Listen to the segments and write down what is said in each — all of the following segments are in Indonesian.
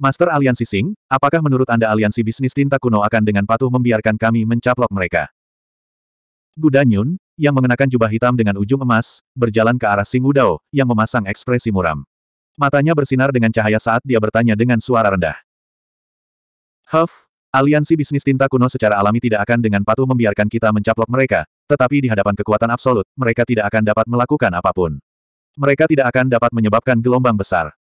Master Aliansi Sing, apakah menurut Anda aliansi bisnis tinta kuno akan dengan patuh membiarkan kami mencaplok mereka? Gudanyun, yang mengenakan jubah hitam dengan ujung emas, berjalan ke arah Sing Wudao, yang memasang ekspresi muram. Matanya bersinar dengan cahaya saat dia bertanya dengan suara rendah. Huff, aliansi bisnis tinta kuno secara alami tidak akan dengan patuh membiarkan kita mencaplok mereka, tetapi di hadapan kekuatan absolut, mereka tidak akan dapat melakukan apapun. Mereka tidak akan dapat menyebabkan gelombang besar.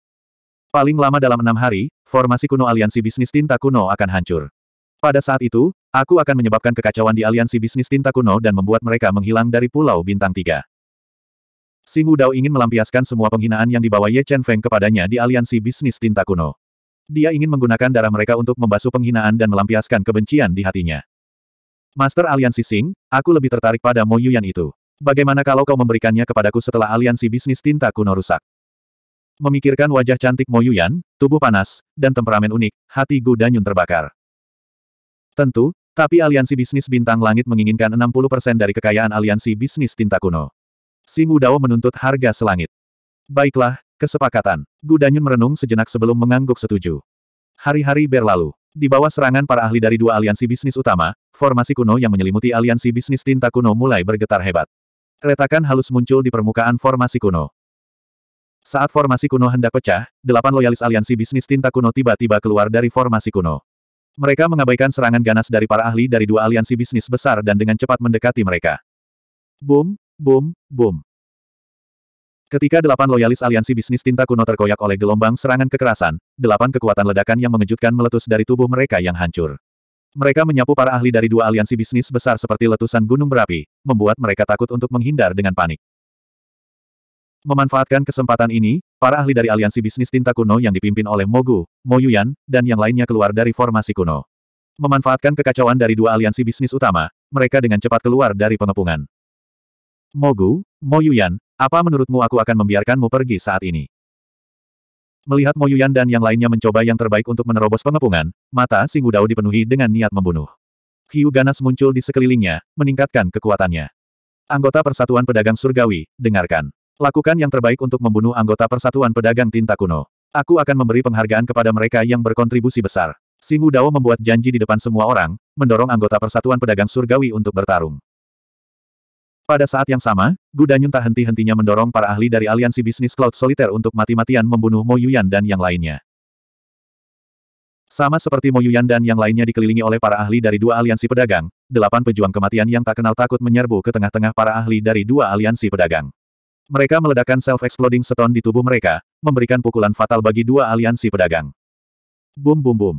Paling lama dalam enam hari, formasi kuno aliansi bisnis tinta kuno akan hancur. Pada saat itu, aku akan menyebabkan kekacauan di aliansi bisnis tinta kuno dan membuat mereka menghilang dari Pulau Bintang Tiga. Singu Dao ingin melampiaskan semua penghinaan yang dibawa Ye Chen Feng kepadanya di aliansi bisnis tinta kuno. Dia ingin menggunakan darah mereka untuk membasuh penghinaan dan melampiaskan kebencian di hatinya. Master Aliansi Sing, aku lebih tertarik pada Mo Yuyan itu. Bagaimana kalau kau memberikannya kepadaku setelah aliansi bisnis tinta kuno rusak? Memikirkan wajah cantik Yuyan, tubuh panas, dan temperamen unik, hati Gu Danyun terbakar. Tentu, tapi aliansi bisnis bintang langit menginginkan 60% dari kekayaan aliansi bisnis tinta kuno. Singu Dao menuntut harga selangit. Baiklah, kesepakatan. Gu Danyun merenung sejenak sebelum mengangguk setuju. Hari-hari berlalu. Di bawah serangan para ahli dari dua aliansi bisnis utama, formasi kuno yang menyelimuti aliansi bisnis tinta kuno mulai bergetar hebat. Retakan halus muncul di permukaan formasi kuno. Saat formasi kuno hendak pecah, delapan loyalis aliansi bisnis tinta kuno tiba-tiba keluar dari formasi kuno. Mereka mengabaikan serangan ganas dari para ahli dari dua aliansi bisnis besar dan dengan cepat mendekati mereka. Boom, boom, boom. Ketika delapan loyalis aliansi bisnis tinta kuno terkoyak oleh gelombang serangan kekerasan, delapan kekuatan ledakan yang mengejutkan meletus dari tubuh mereka yang hancur. Mereka menyapu para ahli dari dua aliansi bisnis besar seperti letusan gunung berapi, membuat mereka takut untuk menghindar dengan panik. Memanfaatkan kesempatan ini, para ahli dari aliansi bisnis tinta kuno yang dipimpin oleh Mogu, Moyuyan, dan yang lainnya keluar dari formasi kuno. Memanfaatkan kekacauan dari dua aliansi bisnis utama, mereka dengan cepat keluar dari pengepungan. Mogu, Moyuyan, apa menurutmu aku akan membiarkanmu pergi saat ini? Melihat Moyuyan dan yang lainnya mencoba yang terbaik untuk menerobos pengepungan, mata Singu Dao dipenuhi dengan niat membunuh. Hiu ganas muncul di sekelilingnya, meningkatkan kekuatannya. Anggota Persatuan Pedagang Surgawi, dengarkan. Lakukan yang terbaik untuk membunuh anggota Persatuan Pedagang Tinta Kuno. Aku akan memberi penghargaan kepada mereka yang berkontribusi besar. Singu Dao membuat janji di depan semua orang, mendorong anggota Persatuan Pedagang Surgawi untuk bertarung. Pada saat yang sama, Gudanyun tak henti-hentinya mendorong para ahli dari aliansi bisnis Cloud Solitaire untuk mati-matian membunuh Mo Yuyan dan yang lainnya. Sama seperti Mo Yuyan dan yang lainnya dikelilingi oleh para ahli dari dua aliansi pedagang, delapan pejuang kematian yang tak kenal takut menyerbu ke tengah-tengah para ahli dari dua aliansi pedagang. Mereka meledakkan self-exploding stone di tubuh mereka, memberikan pukulan fatal bagi dua aliansi pedagang. Bum bum bum.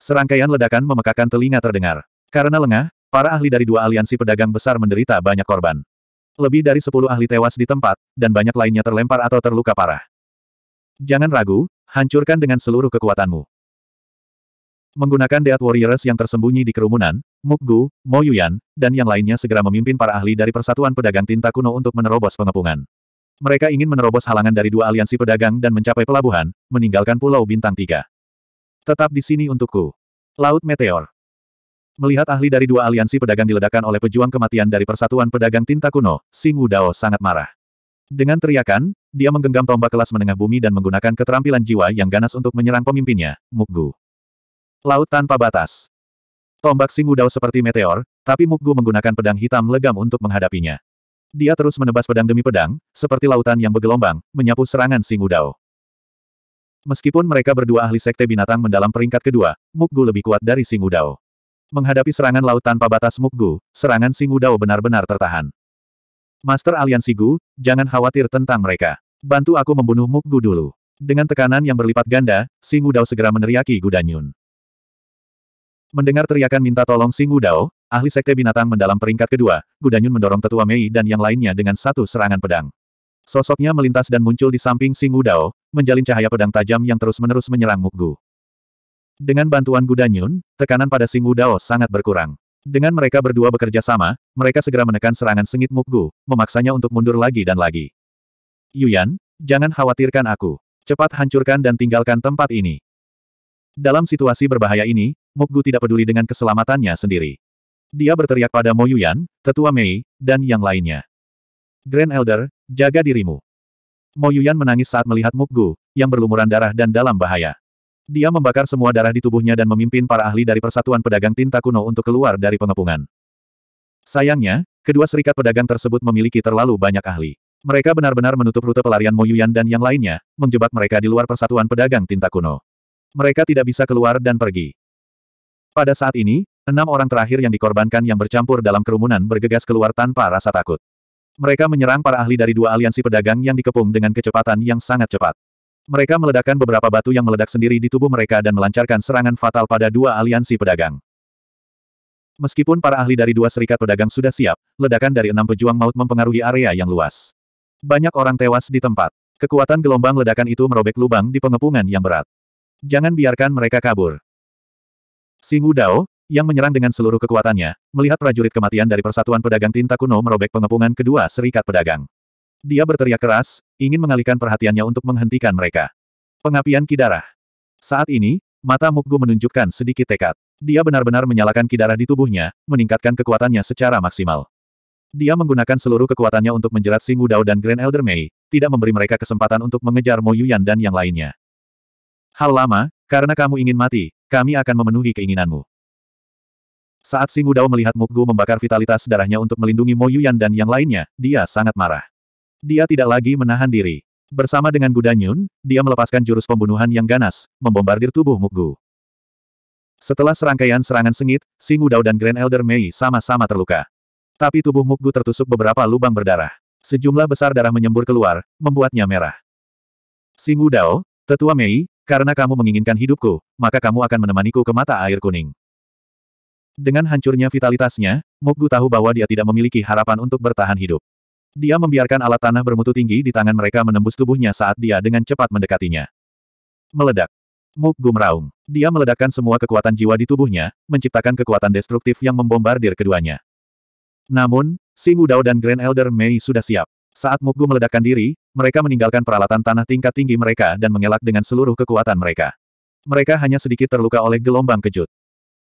Serangkaian ledakan memekakan telinga terdengar. Karena lengah, para ahli dari dua aliansi pedagang besar menderita banyak korban. Lebih dari sepuluh ahli tewas di tempat, dan banyak lainnya terlempar atau terluka parah. Jangan ragu, hancurkan dengan seluruh kekuatanmu. Menggunakan Death Warriors yang tersembunyi di kerumunan, Mukgu, Mo Yuyan, dan yang lainnya segera memimpin para ahli dari Persatuan Pedagang Tinta Kuno untuk menerobos pengepungan. Mereka ingin menerobos halangan dari dua aliansi pedagang dan mencapai pelabuhan, meninggalkan Pulau Bintang Tiga. Tetap di sini untukku. Laut Meteor. Melihat ahli dari dua aliansi pedagang diledakkan oleh pejuang kematian dari Persatuan Pedagang Tinta Kuno, Sing Wudao sangat marah. Dengan teriakan, dia menggenggam tombak kelas menengah bumi dan menggunakan keterampilan jiwa yang ganas untuk menyerang pemimpinnya, Mukgu. Laut tanpa batas. Tombak Sing Wudao seperti meteor, tapi Mukgu menggunakan pedang hitam legam untuk menghadapinya. Dia terus menebas pedang demi pedang, seperti lautan yang bergelombang, menyapu serangan Singu Dao. Meskipun mereka berdua ahli sekte binatang mendalam peringkat kedua, Mukgu lebih kuat dari Singu Dao. Menghadapi serangan laut tanpa batas Mukgu, serangan Singu Dao benar-benar tertahan. Master Aliansi Gu, jangan khawatir tentang mereka. Bantu aku membunuh Mukgu dulu. Dengan tekanan yang berlipat ganda, Singu Dao segera meneriaki Gudanyun. Mendengar teriakan minta tolong Sing Wudao, ahli sekte binatang mendalam peringkat kedua, Gudanyun mendorong tetua Mei dan yang lainnya dengan satu serangan pedang. Sosoknya melintas dan muncul di samping Sing Wudao, menjalin cahaya pedang tajam yang terus-menerus menyerang Mukgu. Dengan bantuan Gudanyun, tekanan pada Sing Wudao sangat berkurang. Dengan mereka berdua bekerja sama, mereka segera menekan serangan sengit Mukgu, memaksanya untuk mundur lagi dan lagi. Yuyan, jangan khawatirkan aku. Cepat hancurkan dan tinggalkan tempat ini. Dalam situasi berbahaya ini, Mokgu tidak peduli dengan keselamatannya sendiri. Dia berteriak pada Moyuyan, Tetua Mei, dan yang lainnya. Grand Elder, jaga dirimu. Moyuyan menangis saat melihat Mukgu yang berlumuran darah dan dalam bahaya. Dia membakar semua darah di tubuhnya dan memimpin para ahli dari Persatuan Pedagang Tinta Kuno untuk keluar dari pengepungan. Sayangnya, kedua serikat pedagang tersebut memiliki terlalu banyak ahli. Mereka benar-benar menutup rute pelarian Moyuyan dan yang lainnya, menjebak mereka di luar Persatuan Pedagang Tinta Kuno. Mereka tidak bisa keluar dan pergi. Pada saat ini, enam orang terakhir yang dikorbankan yang bercampur dalam kerumunan bergegas keluar tanpa rasa takut. Mereka menyerang para ahli dari dua aliansi pedagang yang dikepung dengan kecepatan yang sangat cepat. Mereka meledakkan beberapa batu yang meledak sendiri di tubuh mereka dan melancarkan serangan fatal pada dua aliansi pedagang. Meskipun para ahli dari dua serikat pedagang sudah siap, ledakan dari enam pejuang maut mempengaruhi area yang luas. Banyak orang tewas di tempat. Kekuatan gelombang ledakan itu merobek lubang di pengepungan yang berat. Jangan biarkan mereka kabur. Singu Dao, yang menyerang dengan seluruh kekuatannya, melihat prajurit kematian dari Persatuan Pedagang Tinta Kuno merobek pengepungan kedua serikat pedagang. Dia berteriak keras, ingin mengalihkan perhatiannya untuk menghentikan mereka. Pengapian Kidarah. Saat ini, mata Mukgu menunjukkan sedikit tekad. Dia benar-benar menyalakan Kidarah di tubuhnya, meningkatkan kekuatannya secara maksimal. Dia menggunakan seluruh kekuatannya untuk menjerat Singu Dao dan Grand Elder Mei, tidak memberi mereka kesempatan untuk mengejar Mo Yuyan dan yang lainnya. Hal lama, karena kamu ingin mati, kami akan memenuhi keinginanmu. Saat Singu Dao melihat Mukgu membakar vitalitas darahnya untuk melindungi Mo Yuyan dan yang lainnya, dia sangat marah. Dia tidak lagi menahan diri. Bersama dengan Gudanyun, dia melepaskan jurus pembunuhan yang ganas, membombardir tubuh Mukgu. Setelah serangkaian serangan sengit, Singu Dao dan Grand Elder Mei sama-sama terluka. Tapi tubuh Mukgu tertusuk beberapa lubang berdarah. Sejumlah besar darah menyembur keluar, membuatnya merah. Singu Dao, Tetua Mei, karena kamu menginginkan hidupku, maka kamu akan menemaniku ke mata air kuning. Dengan hancurnya vitalitasnya, Mokgu tahu bahwa dia tidak memiliki harapan untuk bertahan hidup. Dia membiarkan alat tanah bermutu tinggi di tangan mereka menembus tubuhnya saat dia dengan cepat mendekatinya. Meledak. Mokgu meraung. Dia meledakkan semua kekuatan jiwa di tubuhnya, menciptakan kekuatan destruktif yang membombardir keduanya. Namun, Si Dao dan Grand Elder Mei sudah siap. Saat Mukgu meledakkan diri, mereka meninggalkan peralatan tanah tingkat tinggi mereka dan mengelak dengan seluruh kekuatan mereka. Mereka hanya sedikit terluka oleh gelombang kejut.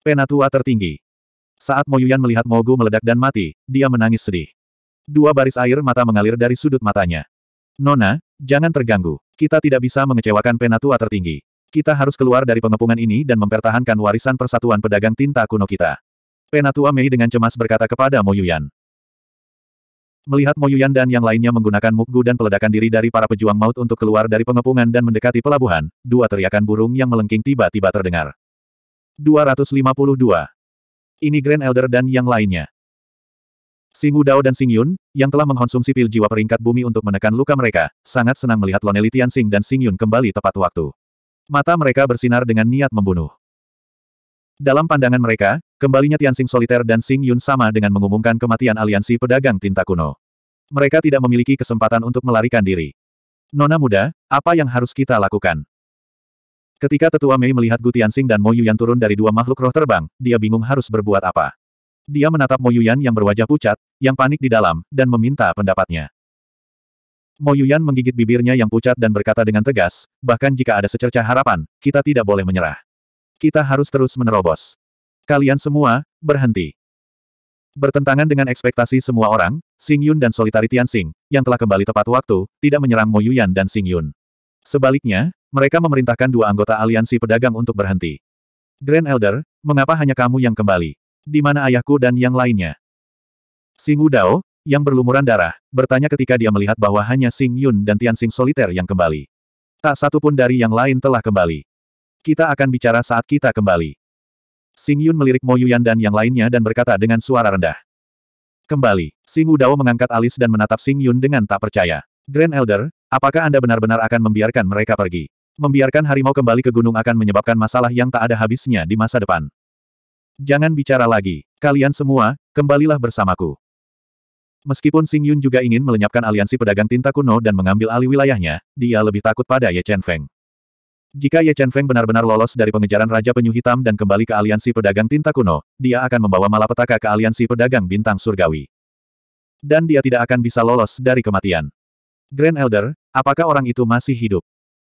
Penatua tertinggi. Saat Moyuyan melihat Mogu meledak dan mati, dia menangis sedih. Dua baris air mata mengalir dari sudut matanya. Nona, jangan terganggu. Kita tidak bisa mengecewakan penatua tertinggi. Kita harus keluar dari pengepungan ini dan mempertahankan warisan persatuan pedagang tinta kuno kita. Penatua Mei dengan cemas berkata kepada Moyuyan. Melihat Yuyan dan yang lainnya menggunakan mukgu dan peledakan diri dari para pejuang maut untuk keluar dari pengepungan dan mendekati pelabuhan, dua teriakan burung yang melengking tiba-tiba terdengar. 252. Ini Grand Elder dan yang lainnya. Singu Dao dan Sing Yun, yang telah mengkonsumsi pil jiwa peringkat bumi untuk menekan luka mereka, sangat senang melihat Loneli Sing dan Sing Yun kembali tepat waktu. Mata mereka bersinar dengan niat membunuh. Dalam pandangan mereka, kembalinya Tianxing Soliter dan Xing Yun sama dengan mengumumkan kematian aliansi pedagang tinta kuno. Mereka tidak memiliki kesempatan untuk melarikan diri. Nona muda, apa yang harus kita lakukan? Ketika tetua Mei melihat Gu Tianxing dan Mo Yuyan turun dari dua makhluk roh terbang, dia bingung harus berbuat apa. Dia menatap Mo Yuyan yang berwajah pucat, yang panik di dalam, dan meminta pendapatnya. Mo Yuyan menggigit bibirnya yang pucat dan berkata dengan tegas, bahkan jika ada secerca harapan, kita tidak boleh menyerah kita harus terus menerobos. Kalian semua, berhenti. Bertentangan dengan ekspektasi semua orang, Sing Yun dan Solitari Tianxing, yang telah kembali tepat waktu, tidak menyerang Mo Yuyan dan Sing Yun. Sebaliknya, mereka memerintahkan dua anggota aliansi pedagang untuk berhenti. Grand Elder, mengapa hanya kamu yang kembali? Di mana ayahku dan yang lainnya? Xing Dao, yang berlumuran darah, bertanya ketika dia melihat bahwa hanya Sing Yun dan Tian Tianxing Soliter yang kembali. Tak satu pun dari yang lain telah kembali. Kita akan bicara saat kita kembali. Sing Yun melirik Mo Yuyan dan yang lainnya dan berkata dengan suara rendah. Kembali, Sing Dao mengangkat alis dan menatap Sing Yun dengan tak percaya. Grand Elder, apakah Anda benar-benar akan membiarkan mereka pergi? Membiarkan harimau kembali ke gunung akan menyebabkan masalah yang tak ada habisnya di masa depan. Jangan bicara lagi. Kalian semua, kembalilah bersamaku. Meskipun Sing Yun juga ingin melenyapkan aliansi pedagang tinta kuno dan mengambil alih wilayahnya, dia lebih takut pada Ye Chen Feng. Jika Ye Chen Feng benar-benar lolos dari pengejaran Raja Penyu Hitam dan kembali ke Aliansi Pedagang Tinta Kuno, dia akan membawa malapetaka ke Aliansi Pedagang Bintang Surgawi. Dan dia tidak akan bisa lolos dari kematian. Grand Elder, apakah orang itu masih hidup?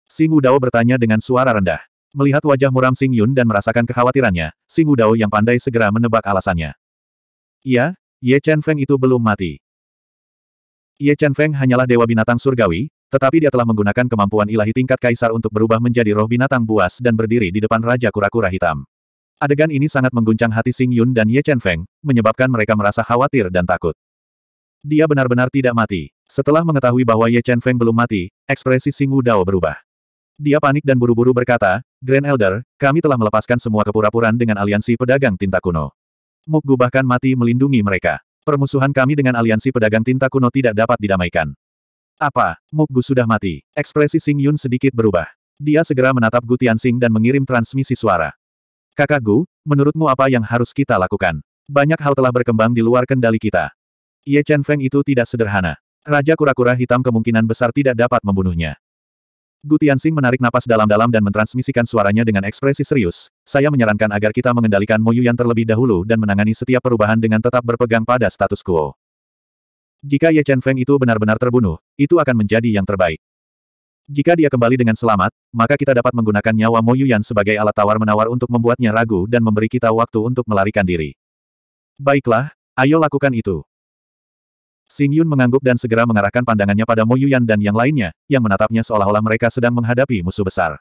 Sing Dao bertanya dengan suara rendah. Melihat wajah muram Sing Yun dan merasakan kekhawatirannya, Sing Dao yang pandai segera menebak alasannya. Iya, Ye Chen Feng itu belum mati. Ye Chen Feng hanyalah dewa binatang surgawi, tetapi dia telah menggunakan kemampuan ilahi tingkat kaisar untuk berubah menjadi roh binatang buas dan berdiri di depan Raja Kura-Kura Hitam. Adegan ini sangat mengguncang hati Sing Yun dan Ye Chen Feng, menyebabkan mereka merasa khawatir dan takut. Dia benar-benar tidak mati. Setelah mengetahui bahwa Ye Chen Feng belum mati, ekspresi Sing Wu Dao berubah. Dia panik dan buru-buru berkata, Grand Elder, kami telah melepaskan semua kepura-puraan dengan aliansi pedagang tinta kuno. Mukgu bahkan mati melindungi mereka. Permusuhan kami dengan aliansi pedagang tinta kuno tidak dapat didamaikan. Apa, Mukgu sudah mati? Ekspresi Sing Yun sedikit berubah. Dia segera menatap Gu Tianxing dan mengirim transmisi suara. Kakak Gu, menurutmu apa yang harus kita lakukan? Banyak hal telah berkembang di luar kendali kita. Ye Chen Feng itu tidak sederhana. Raja kura-kura hitam kemungkinan besar tidak dapat membunuhnya. Gu Tianxing menarik napas dalam-dalam dan mentransmisikan suaranya dengan ekspresi serius. Saya menyarankan agar kita mengendalikan yang terlebih dahulu dan menangani setiap perubahan dengan tetap berpegang pada status quo. Jika Ye Chen Feng itu benar-benar terbunuh, itu akan menjadi yang terbaik. Jika dia kembali dengan selamat, maka kita dapat menggunakan nyawa Mo Yuyan sebagai alat tawar-menawar untuk membuatnya ragu dan memberi kita waktu untuk melarikan diri. Baiklah, ayo lakukan itu. Xing Yun mengangguk dan segera mengarahkan pandangannya pada Mo Yuyan dan yang lainnya, yang menatapnya seolah-olah mereka sedang menghadapi musuh besar.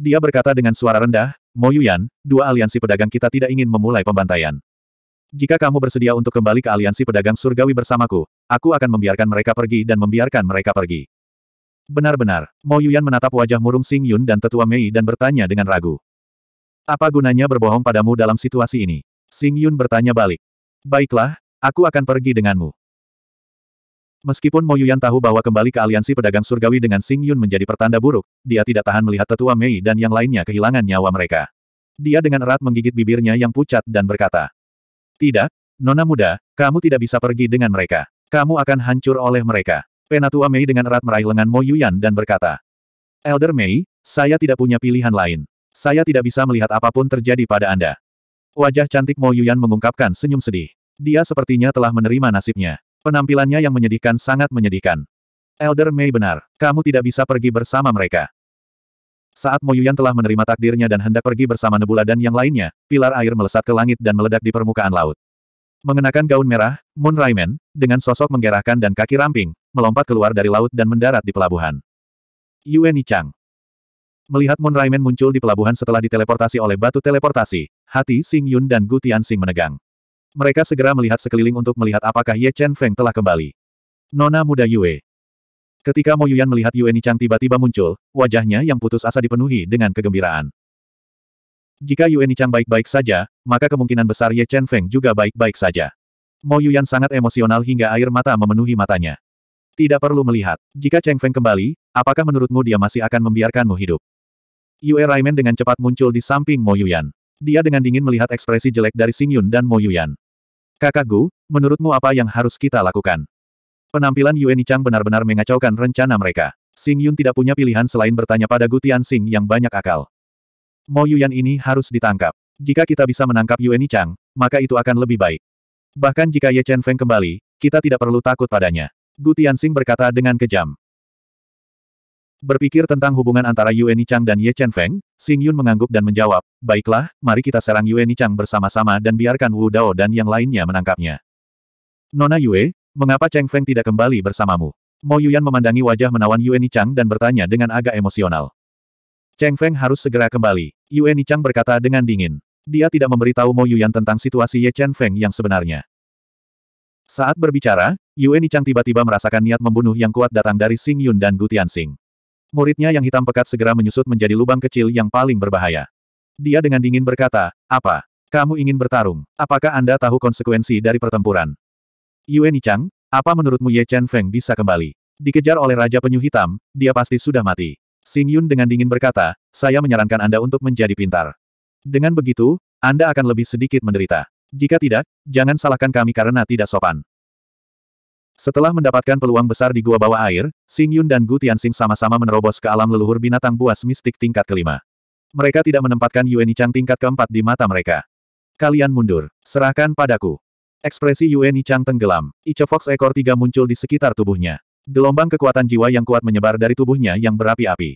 Dia berkata dengan suara rendah, Mo Yuyan, dua aliansi pedagang kita tidak ingin memulai pembantaian. Jika kamu bersedia untuk kembali ke aliansi pedagang surgawi bersamaku, aku akan membiarkan mereka pergi dan membiarkan mereka pergi. Benar-benar, Mo Yuyan menatap wajah murung Sing Yun dan tetua Mei dan bertanya dengan ragu. Apa gunanya berbohong padamu dalam situasi ini? Sing Yun bertanya balik. Baiklah, aku akan pergi denganmu. Meskipun Mo Yuyan tahu bahwa kembali ke aliansi pedagang surgawi dengan Sing Yun menjadi pertanda buruk, dia tidak tahan melihat tetua Mei dan yang lainnya kehilangan nyawa mereka. Dia dengan erat menggigit bibirnya yang pucat dan berkata, tidak, Nona muda, kamu tidak bisa pergi dengan mereka. Kamu akan hancur oleh mereka. Penatua Mei dengan erat meraih lengan Mo Yuyan dan berkata, Elder Mei, saya tidak punya pilihan lain. Saya tidak bisa melihat apapun terjadi pada Anda. Wajah cantik Mo Yuyan mengungkapkan senyum sedih. Dia sepertinya telah menerima nasibnya. Penampilannya yang menyedihkan sangat menyedihkan. Elder Mei benar, kamu tidak bisa pergi bersama mereka. Saat Moyuyan telah menerima takdirnya dan hendak pergi bersama Nebula dan yang lainnya, pilar air melesat ke langit dan meledak di permukaan laut. Mengenakan gaun merah, Moon Raimen, dengan sosok menggerahkan dan kaki ramping, melompat keluar dari laut dan mendarat di pelabuhan. Yue Chang Melihat Moon Raimen muncul di pelabuhan setelah diteleportasi oleh batu teleportasi, hati Sing Yun dan Gu Sing menegang. Mereka segera melihat sekeliling untuk melihat apakah Ye Chen Feng telah kembali. Nona muda Yue. Ketika Mo Yuyan melihat Yue Nichang tiba-tiba muncul, wajahnya yang putus asa dipenuhi dengan kegembiraan. Jika Yue Nichang baik-baik saja, maka kemungkinan besar Ye Chen Feng juga baik-baik saja. Mo Yuyan sangat emosional hingga air mata memenuhi matanya. Tidak perlu melihat. Jika Cheng Feng kembali, apakah menurutmu dia masih akan membiarkanmu hidup? Yue Raimen dengan cepat muncul di samping Mo Yuyan. Dia dengan dingin melihat ekspresi jelek dari Xing Yun dan Mo Yuyan. Kakak Gu, menurutmu apa yang harus kita lakukan? Penampilan Yuan Chang benar-benar mengacaukan rencana mereka. Xing Yun tidak punya pilihan selain bertanya pada Gu Tianxing yang banyak akal. Mo Yuan ini harus ditangkap. Jika kita bisa menangkap Yuan Chang, maka itu akan lebih baik. Bahkan jika Ye Chen Feng kembali, kita tidak perlu takut padanya. Gu Tianxing berkata dengan kejam. Berpikir tentang hubungan antara Yuan Chang dan Ye Chen Feng, Xing Yun mengangguk dan menjawab, Baiklah, mari kita serang Yuan Chang bersama-sama dan biarkan Wu Dao dan yang lainnya menangkapnya. Nona Yue, Mengapa Cheng Feng tidak kembali bersamamu? Mo Yuyan memandangi wajah menawan Yueni Chang dan bertanya dengan agak emosional. Cheng Feng harus segera kembali. Yueni Chang berkata dengan dingin. Dia tidak memberitahu Mo Yuyan tentang situasi Ye Chen Feng yang sebenarnya. Saat berbicara, Yueni Chang tiba-tiba merasakan niat membunuh yang kuat datang dari Sing Yun dan Gu Tianxing. Muridnya yang hitam pekat segera menyusut menjadi lubang kecil yang paling berbahaya. Dia dengan dingin berkata, apa? Kamu ingin bertarung? Apakah Anda tahu konsekuensi dari pertempuran? Yue Nichang, apa menurutmu Ye Chen Feng bisa kembali? Dikejar oleh Raja Penyu Hitam, dia pasti sudah mati. Xing Yun dengan dingin berkata, saya menyarankan Anda untuk menjadi pintar. Dengan begitu, Anda akan lebih sedikit menderita. Jika tidak, jangan salahkan kami karena tidak sopan. Setelah mendapatkan peluang besar di gua bawah air, Xing Yun dan Gu Tianxing sama-sama menerobos ke alam leluhur binatang buas mistik tingkat kelima. Mereka tidak menempatkan Yuan Chang tingkat keempat di mata mereka. Kalian mundur. Serahkan padaku. Ekspresi Yue Nichang tenggelam. Ice Fox ekor tiga muncul di sekitar tubuhnya. Gelombang kekuatan jiwa yang kuat menyebar dari tubuhnya yang berapi-api.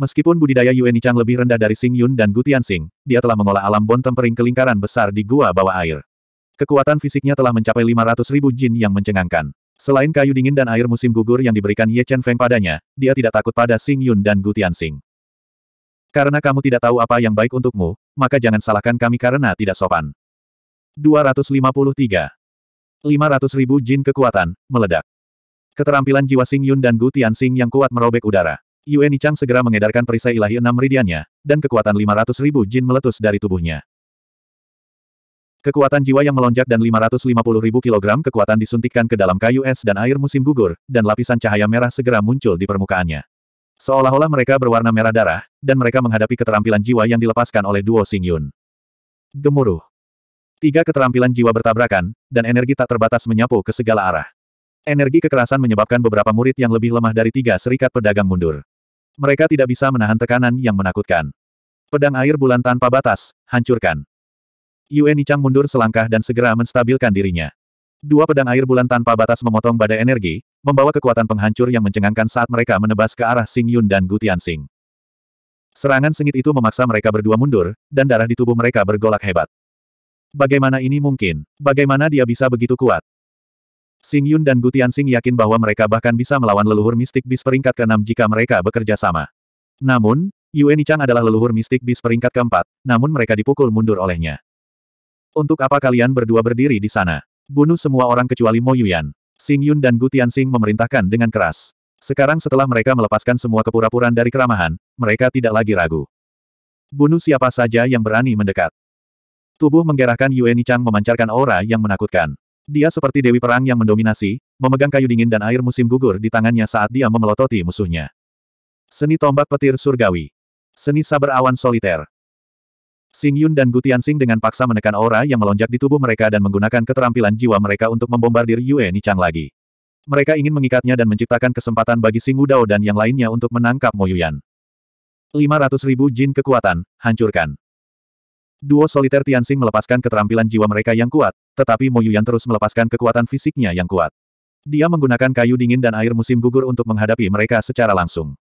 Meskipun budidaya Yue Nichang lebih rendah dari Xing Yun dan Gutian Sing, dia telah mengolah alam bon tempering kelingkaran besar di gua bawah air. Kekuatan fisiknya telah mencapai 500 ribu jin yang mencengangkan. Selain kayu dingin dan air musim gugur yang diberikan Ye Chen Feng padanya, dia tidak takut pada Xing Yun dan Gutian Sing. Karena kamu tidak tahu apa yang baik untukmu, maka jangan salahkan kami karena tidak sopan. 253. 500 ribu jin kekuatan, meledak. Keterampilan jiwa Sing Yun dan Gu Tian Sing yang kuat merobek udara. Yue Nichang segera mengedarkan perisai ilahi enam meridiannya, dan kekuatan 500 ribu jin meletus dari tubuhnya. Kekuatan jiwa yang melonjak dan 550 ribu kilogram kekuatan disuntikkan ke dalam kayu es dan air musim gugur, dan lapisan cahaya merah segera muncul di permukaannya. Seolah-olah mereka berwarna merah darah, dan mereka menghadapi keterampilan jiwa yang dilepaskan oleh duo Singyun. Yun. Gemuruh. Tiga keterampilan jiwa bertabrakan, dan energi tak terbatas menyapu ke segala arah. Energi kekerasan menyebabkan beberapa murid yang lebih lemah dari tiga serikat pedagang mundur. Mereka tidak bisa menahan tekanan yang menakutkan. Pedang air bulan tanpa batas, hancurkan. Yue Nichang mundur selangkah dan segera menstabilkan dirinya. Dua pedang air bulan tanpa batas memotong badai energi, membawa kekuatan penghancur yang mencengangkan saat mereka menebas ke arah Sing Yun dan Gutian Sing. Serangan sengit itu memaksa mereka berdua mundur, dan darah di tubuh mereka bergolak hebat. Bagaimana ini mungkin? Bagaimana dia bisa begitu kuat? Sing Yun dan Gutian Sing yakin bahwa mereka bahkan bisa melawan leluhur mistik bis peringkat ke-6 jika mereka bekerja sama. Namun, Yuan Chang adalah leluhur mistik bis peringkat ke-4, namun mereka dipukul mundur olehnya. Untuk apa kalian berdua berdiri di sana? Bunuh semua orang kecuali Mo Yuan. Sing Yun dan Gutian Sing memerintahkan dengan keras. Sekarang setelah mereka melepaskan semua kepura-puraan dari keramahan, mereka tidak lagi ragu. Bunuh siapa saja yang berani mendekat. Tubuh menggerahkan Yueni Chang memancarkan aura yang menakutkan. Dia seperti dewi perang yang mendominasi, memegang kayu dingin dan air musim gugur di tangannya saat dia memelototi musuhnya. Seni tombak petir surgawi. Seni saber awan soliter. Xing Yun dan Gu Tianxing dengan paksa menekan aura yang melonjak di tubuh mereka dan menggunakan keterampilan jiwa mereka untuk membombardir Yue Nichang lagi. Mereka ingin mengikatnya dan menciptakan kesempatan bagi Xing Dao dan yang lainnya untuk menangkap Moyuyan. 500 ribu jin kekuatan, hancurkan. Duo soliter Tianxing melepaskan keterampilan jiwa mereka yang kuat, tetapi Yuyan terus melepaskan kekuatan fisiknya yang kuat. Dia menggunakan kayu dingin dan air musim gugur untuk menghadapi mereka secara langsung.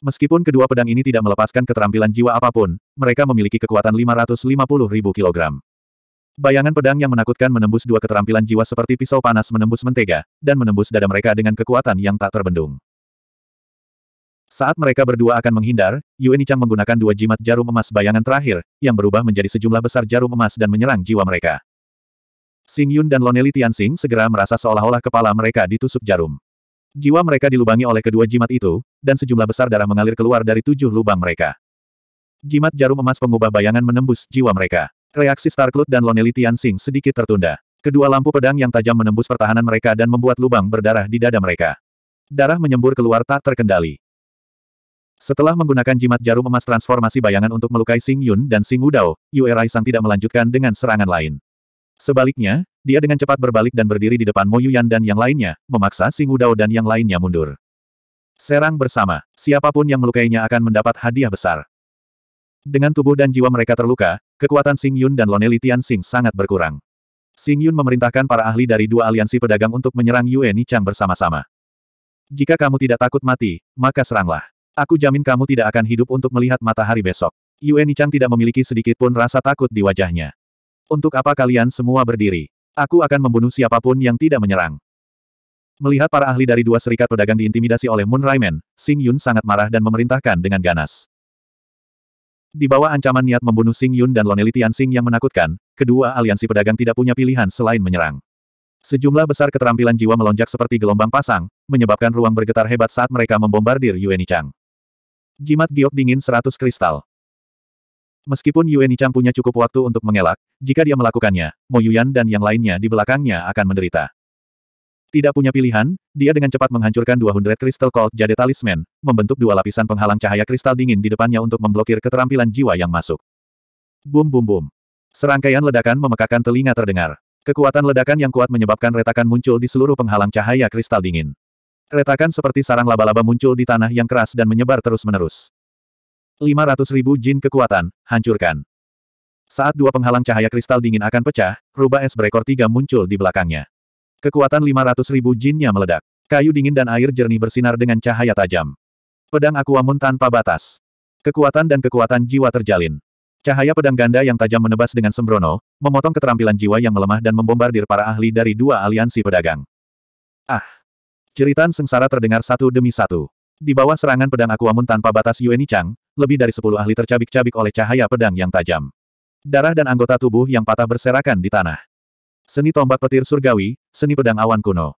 Meskipun kedua pedang ini tidak melepaskan keterampilan jiwa apapun, mereka memiliki kekuatan 550 ribu kilogram. Bayangan pedang yang menakutkan menembus dua keterampilan jiwa seperti pisau panas menembus mentega, dan menembus dada mereka dengan kekuatan yang tak terbendung. Saat mereka berdua akan menghindar, Yue Nichang menggunakan dua jimat jarum emas bayangan terakhir, yang berubah menjadi sejumlah besar jarum emas dan menyerang jiwa mereka. Xing Yun dan Loneli Tianxing segera merasa seolah-olah kepala mereka ditusuk jarum. Jiwa mereka dilubangi oleh kedua jimat itu, dan sejumlah besar darah mengalir keluar dari tujuh lubang mereka. Jimat jarum emas pengubah bayangan menembus jiwa mereka. Reaksi Starclut dan Loneli Tianxing sedikit tertunda. Kedua lampu pedang yang tajam menembus pertahanan mereka dan membuat lubang berdarah di dada mereka. Darah menyembur keluar tak terkendali. Setelah menggunakan jimat jarum emas transformasi bayangan untuk melukai Sing Yun dan Sing Wudao, Yue Raisang tidak melanjutkan dengan serangan lain. Sebaliknya, dia dengan cepat berbalik dan berdiri di depan Mo Yuyan dan yang lainnya, memaksa Sing Wudao dan yang lainnya mundur. Serang bersama, siapapun yang melukainya akan mendapat hadiah besar. Dengan tubuh dan jiwa mereka terluka, kekuatan Sing Yun dan Loneli Tian Sing sangat berkurang. Sing Yun memerintahkan para ahli dari dua aliansi pedagang untuk menyerang Yue Nichang bersama-sama. Jika kamu tidak takut mati, maka seranglah. Aku jamin kamu tidak akan hidup untuk melihat matahari besok. Yue Nichang tidak memiliki sedikit pun rasa takut di wajahnya. Untuk apa kalian semua berdiri? Aku akan membunuh siapapun yang tidak menyerang. Melihat para ahli dari dua serikat pedagang diintimidasi oleh Moon Raimen, Sing Yun sangat marah dan memerintahkan dengan ganas. Di bawah ancaman niat membunuh Sing Yun dan Loneli Tian Sing yang menakutkan, kedua aliansi pedagang tidak punya pilihan selain menyerang. Sejumlah besar keterampilan jiwa melonjak seperti gelombang pasang, menyebabkan ruang bergetar hebat saat mereka membombardir Yuanichang. Chang. Jimat giok dingin 100 kristal. Meskipun Yue Nichang punya cukup waktu untuk mengelak, jika dia melakukannya, Mo Yuyan dan yang lainnya di belakangnya akan menderita. Tidak punya pilihan, dia dengan cepat menghancurkan 200 kristal Cold Jade Talisman, membentuk dua lapisan penghalang cahaya kristal dingin di depannya untuk memblokir keterampilan jiwa yang masuk. Bum bum bum. Serangkaian ledakan memekakan telinga terdengar. Kekuatan ledakan yang kuat menyebabkan retakan muncul di seluruh penghalang cahaya kristal dingin. Retakan seperti sarang laba-laba muncul di tanah yang keras dan menyebar terus-menerus. 500 ribu jin kekuatan, hancurkan. Saat dua penghalang cahaya kristal dingin akan pecah, rubah es berekor tiga muncul di belakangnya. Kekuatan 500 ribu jinnya meledak. Kayu dingin dan air jernih bersinar dengan cahaya tajam. Pedang Akuamun tanpa batas. Kekuatan dan kekuatan jiwa terjalin. Cahaya pedang ganda yang tajam menebas dengan sembrono, memotong keterampilan jiwa yang melemah dan membombardir para ahli dari dua aliansi pedagang. Ah! Jeritan sengsara terdengar satu demi satu. Di bawah serangan pedang Aquamun tanpa batas Yueni Chang, lebih dari sepuluh ahli tercabik-cabik oleh cahaya pedang yang tajam. Darah dan anggota tubuh yang patah berserakan di tanah. Seni tombak petir surgawi, seni pedang awan kuno.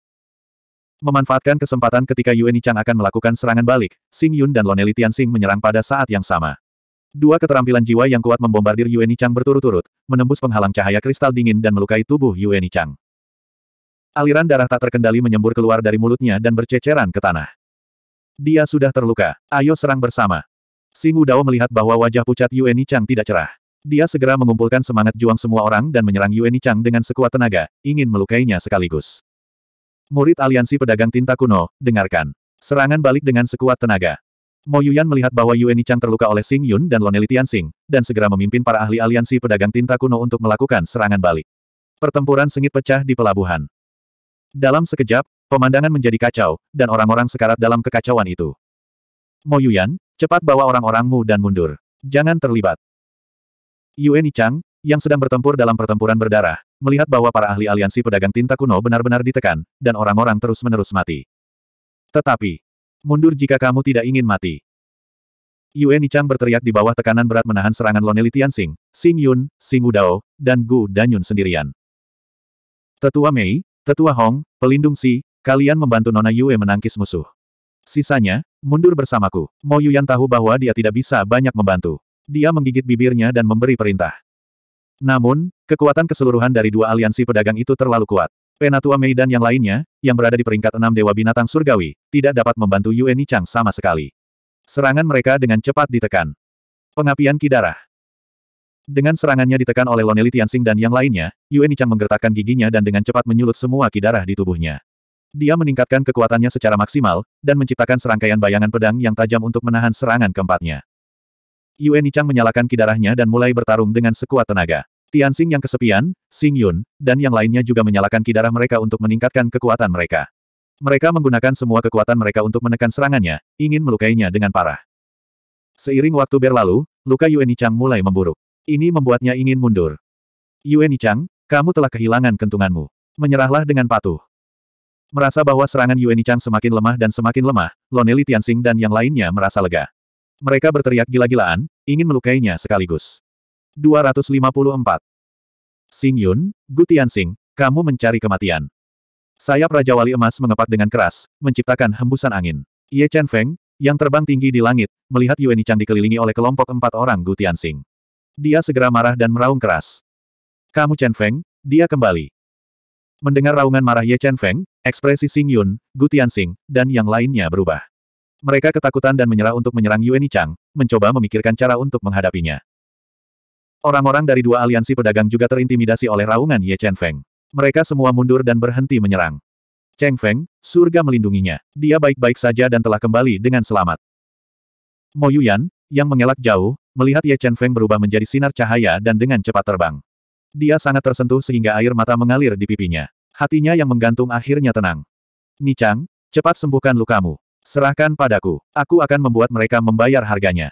Memanfaatkan kesempatan ketika Yueni Chang akan melakukan serangan balik, Xing Yun dan Loneli Tianxing menyerang pada saat yang sama. Dua keterampilan jiwa yang kuat membombardir Yueni Chang berturut-turut, menembus penghalang cahaya kristal dingin dan melukai tubuh Yueni Chang. Aliran darah tak terkendali menyembur keluar dari mulutnya dan berceceran ke tanah. Dia sudah terluka. Ayo serang bersama. Singu Dao melihat bahwa wajah pucat Yueni Chang tidak cerah. Dia segera mengumpulkan semangat juang semua orang dan menyerang Yueni Chang dengan sekuat tenaga, ingin melukainya sekaligus. Murid aliansi pedagang tinta kuno, dengarkan. Serangan balik dengan sekuat tenaga. Mo Yuyan melihat bahwa Yueni Chang terluka oleh Sing Yun dan Loneli Sing, dan segera memimpin para ahli aliansi pedagang tinta kuno untuk melakukan serangan balik. Pertempuran sengit pecah di pelabuhan. Dalam sekejap, pemandangan menjadi kacau, dan orang-orang sekarat dalam kekacauan itu. Mo Yuyan, cepat bawa orang-orangmu dan mundur. Jangan terlibat. Yue Nichang, yang sedang bertempur dalam pertempuran berdarah, melihat bahwa para ahli aliansi pedagang tinta kuno benar-benar ditekan, dan orang-orang terus-menerus mati. Tetapi, mundur jika kamu tidak ingin mati. Yue Nichang berteriak di bawah tekanan berat menahan serangan Loneli Tianxing, Xing Yun, Xing Udao, dan Gu Danyun sendirian. Tetua Mei, Tetua Hong, pelindung Si, kalian membantu Nona Yue menangkis musuh. Sisanya, mundur bersamaku. Mo Yuyan tahu bahwa dia tidak bisa banyak membantu. Dia menggigit bibirnya dan memberi perintah. Namun, kekuatan keseluruhan dari dua aliansi pedagang itu terlalu kuat. Penatua Mei dan yang lainnya, yang berada di peringkat enam Dewa Binatang Surgawi, tidak dapat membantu Yue Nichang sama sekali. Serangan mereka dengan cepat ditekan. Pengapian Kidarah dengan serangannya ditekan oleh Loneli Tianxing dan yang lainnya, Yue Nichang menggertakkan giginya dan dengan cepat menyulut semua kidarah di tubuhnya. Dia meningkatkan kekuatannya secara maksimal, dan menciptakan serangkaian bayangan pedang yang tajam untuk menahan serangan keempatnya. Yue Nichang menyalakan kidarahnya dan mulai bertarung dengan sekuat tenaga. Tianxing yang kesepian, Xing Yun, dan yang lainnya juga menyalakan kidarah mereka untuk meningkatkan kekuatan mereka. Mereka menggunakan semua kekuatan mereka untuk menekan serangannya, ingin melukainya dengan parah. Seiring waktu berlalu, luka Yue Nichang mulai memburuk. Ini membuatnya ingin mundur. Yuen Yichang, kamu telah kehilangan kentunganmu. Menyerahlah dengan patuh. Merasa bahwa serangan Yuen Yichang semakin lemah dan semakin lemah, Loneli Tianxing dan yang lainnya merasa lega. Mereka berteriak gila-gilaan, ingin melukainya sekaligus. 254. Xing Yun, Gu Tianxing, kamu mencari kematian. Saya Raja Wali Emas mengepak dengan keras, menciptakan hembusan angin. Ye Chen Feng, yang terbang tinggi di langit, melihat Yuen Yichang dikelilingi oleh kelompok empat orang Gu Tianxing. Dia segera marah dan meraung keras. Kamu Chen Feng, dia kembali. Mendengar raungan marah Ye Chen Feng, ekspresi Xing Yun, Gu Tianxing, dan yang lainnya berubah. Mereka ketakutan dan menyerah untuk menyerang Yuan Chang, mencoba memikirkan cara untuk menghadapinya. Orang-orang dari dua aliansi pedagang juga terintimidasi oleh raungan Ye Chen Feng. Mereka semua mundur dan berhenti menyerang. Cheng Feng, surga melindunginya. Dia baik-baik saja dan telah kembali dengan selamat. Mo Yuyan, yang mengelak jauh, melihat Ye Chen Feng berubah menjadi sinar cahaya dan dengan cepat terbang. Dia sangat tersentuh sehingga air mata mengalir di pipinya. Hatinya yang menggantung akhirnya tenang. Ni Chang, cepat sembuhkan lukamu. Serahkan padaku. Aku akan membuat mereka membayar harganya.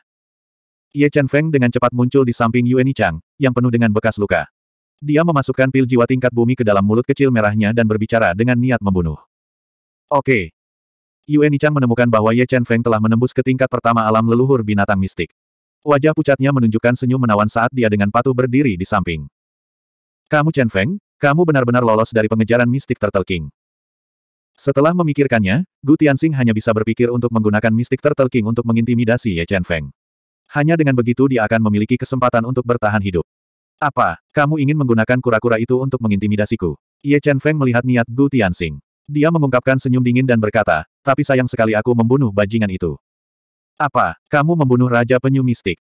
Ye Chen Feng dengan cepat muncul di samping Yue Chang, yang penuh dengan bekas luka. Dia memasukkan pil jiwa tingkat bumi ke dalam mulut kecil merahnya dan berbicara dengan niat membunuh. Oke. Yue Chang menemukan bahwa Ye Chen Feng telah menembus ke tingkat pertama alam leluhur binatang mistik. Wajah pucatnya menunjukkan senyum menawan saat dia dengan patuh berdiri di samping. Kamu Chen Feng, kamu benar-benar lolos dari pengejaran mistik Turtle King. Setelah memikirkannya, Gu Tianxing hanya bisa berpikir untuk menggunakan mistik Turtle King untuk mengintimidasi Ye Chen Feng. Hanya dengan begitu dia akan memiliki kesempatan untuk bertahan hidup. Apa, kamu ingin menggunakan kura-kura itu untuk mengintimidasiku? Ye Chen Feng melihat niat Gu Tianxing. Dia mengungkapkan senyum dingin dan berkata, tapi sayang sekali aku membunuh bajingan itu. Apa, kamu membunuh Raja Penyu Mistik?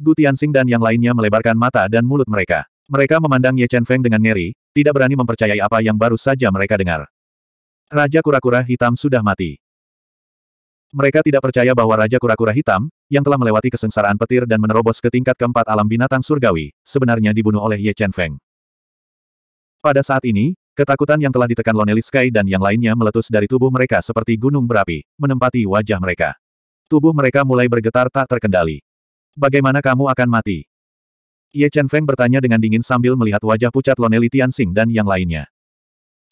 Gu Tianxing dan yang lainnya melebarkan mata dan mulut mereka. Mereka memandang Ye Chen Feng dengan ngeri, tidak berani mempercayai apa yang baru saja mereka dengar. Raja Kura-Kura Hitam sudah mati. Mereka tidak percaya bahwa Raja Kura-Kura Hitam, yang telah melewati kesengsaraan petir dan menerobos ke tingkat keempat alam binatang surgawi, sebenarnya dibunuh oleh Ye Chen Feng. Pada saat ini, ketakutan yang telah ditekan Lonely Sky dan yang lainnya meletus dari tubuh mereka seperti gunung berapi, menempati wajah mereka. Tubuh mereka mulai bergetar tak terkendali. Bagaimana kamu akan mati? Ye Chen Feng bertanya dengan dingin sambil melihat wajah pucat Loneli Tianxing dan yang lainnya.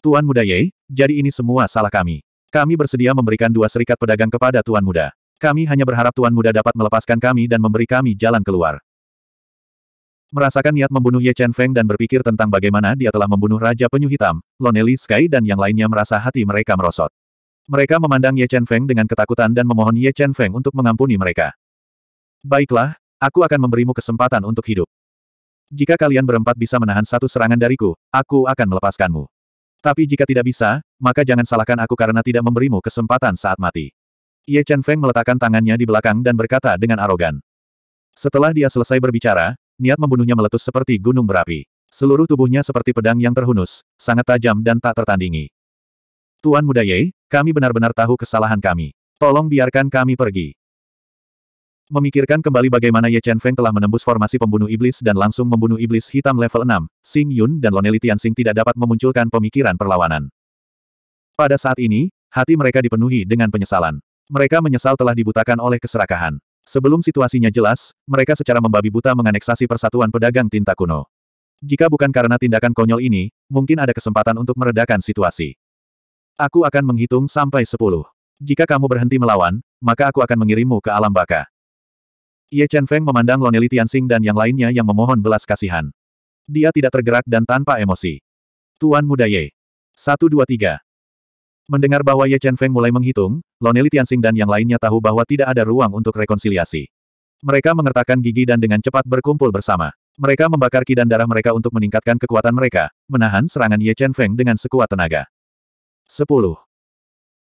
Tuan Muda Ye, jadi ini semua salah kami. Kami bersedia memberikan dua serikat pedagang kepada Tuan Muda. Kami hanya berharap Tuan Muda dapat melepaskan kami dan memberi kami jalan keluar. Merasakan niat membunuh Ye Chen Feng dan berpikir tentang bagaimana dia telah membunuh Raja Penyu Hitam, Loneli Sky dan yang lainnya merasa hati mereka merosot. Mereka memandang Ye Chen Feng dengan ketakutan dan memohon Ye Chen Feng untuk mengampuni mereka. Baiklah, aku akan memberimu kesempatan untuk hidup. Jika kalian berempat bisa menahan satu serangan dariku, aku akan melepaskanmu. Tapi jika tidak bisa, maka jangan salahkan aku karena tidak memberimu kesempatan saat mati. Ye Chen Feng meletakkan tangannya di belakang dan berkata dengan arogan. Setelah dia selesai berbicara, niat membunuhnya meletus seperti gunung berapi. Seluruh tubuhnya seperti pedang yang terhunus, sangat tajam dan tak tertandingi. Tuan Muda Ye, kami benar-benar tahu kesalahan kami. Tolong biarkan kami pergi. Memikirkan kembali bagaimana Ye Chen Feng telah menembus formasi pembunuh iblis dan langsung membunuh iblis hitam level 6, Xing Yun dan Loneli Tianxing tidak dapat memunculkan pemikiran perlawanan. Pada saat ini, hati mereka dipenuhi dengan penyesalan. Mereka menyesal telah dibutakan oleh keserakahan. Sebelum situasinya jelas, mereka secara membabi buta menganeksasi persatuan pedagang tinta kuno. Jika bukan karena tindakan konyol ini, mungkin ada kesempatan untuk meredakan situasi. Aku akan menghitung sampai sepuluh. Jika kamu berhenti melawan, maka aku akan mengirimmu ke alam baka. Ye Chen Feng memandang Loneli Tianxing dan yang lainnya yang memohon belas kasihan. Dia tidak tergerak dan tanpa emosi. Tuan Muda Ye. Satu dua tiga. Mendengar bahwa Ye Chen Feng mulai menghitung, Loneli Tianxing dan yang lainnya tahu bahwa tidak ada ruang untuk rekonsiliasi. Mereka mengertakkan gigi dan dengan cepat berkumpul bersama. Mereka membakar ki dan darah mereka untuk meningkatkan kekuatan mereka, menahan serangan Ye Chen Feng dengan sekuat tenaga. Sepuluh.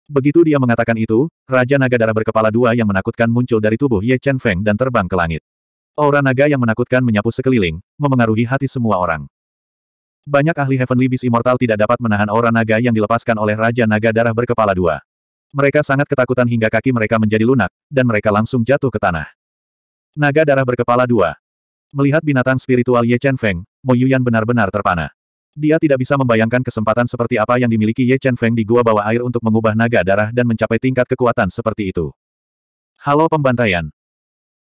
Begitu dia mengatakan itu, Raja Naga Darah berkepala dua yang menakutkan muncul dari tubuh Ye Chen Feng dan terbang ke langit. Aura naga yang menakutkan menyapu sekeliling, memengaruhi hati semua orang. Banyak ahli Heavenly Beast Immortal tidak dapat menahan aura naga yang dilepaskan oleh Raja Naga Darah berkepala dua. Mereka sangat ketakutan hingga kaki mereka menjadi lunak, dan mereka langsung jatuh ke tanah. Naga Darah berkepala dua. Melihat binatang spiritual Ye Chen Feng, Mo Yuyan benar-benar terpana. Dia tidak bisa membayangkan kesempatan seperti apa yang dimiliki Ye Chen Feng di gua bawah air untuk mengubah naga darah dan mencapai tingkat kekuatan seperti itu. Halo pembantaian.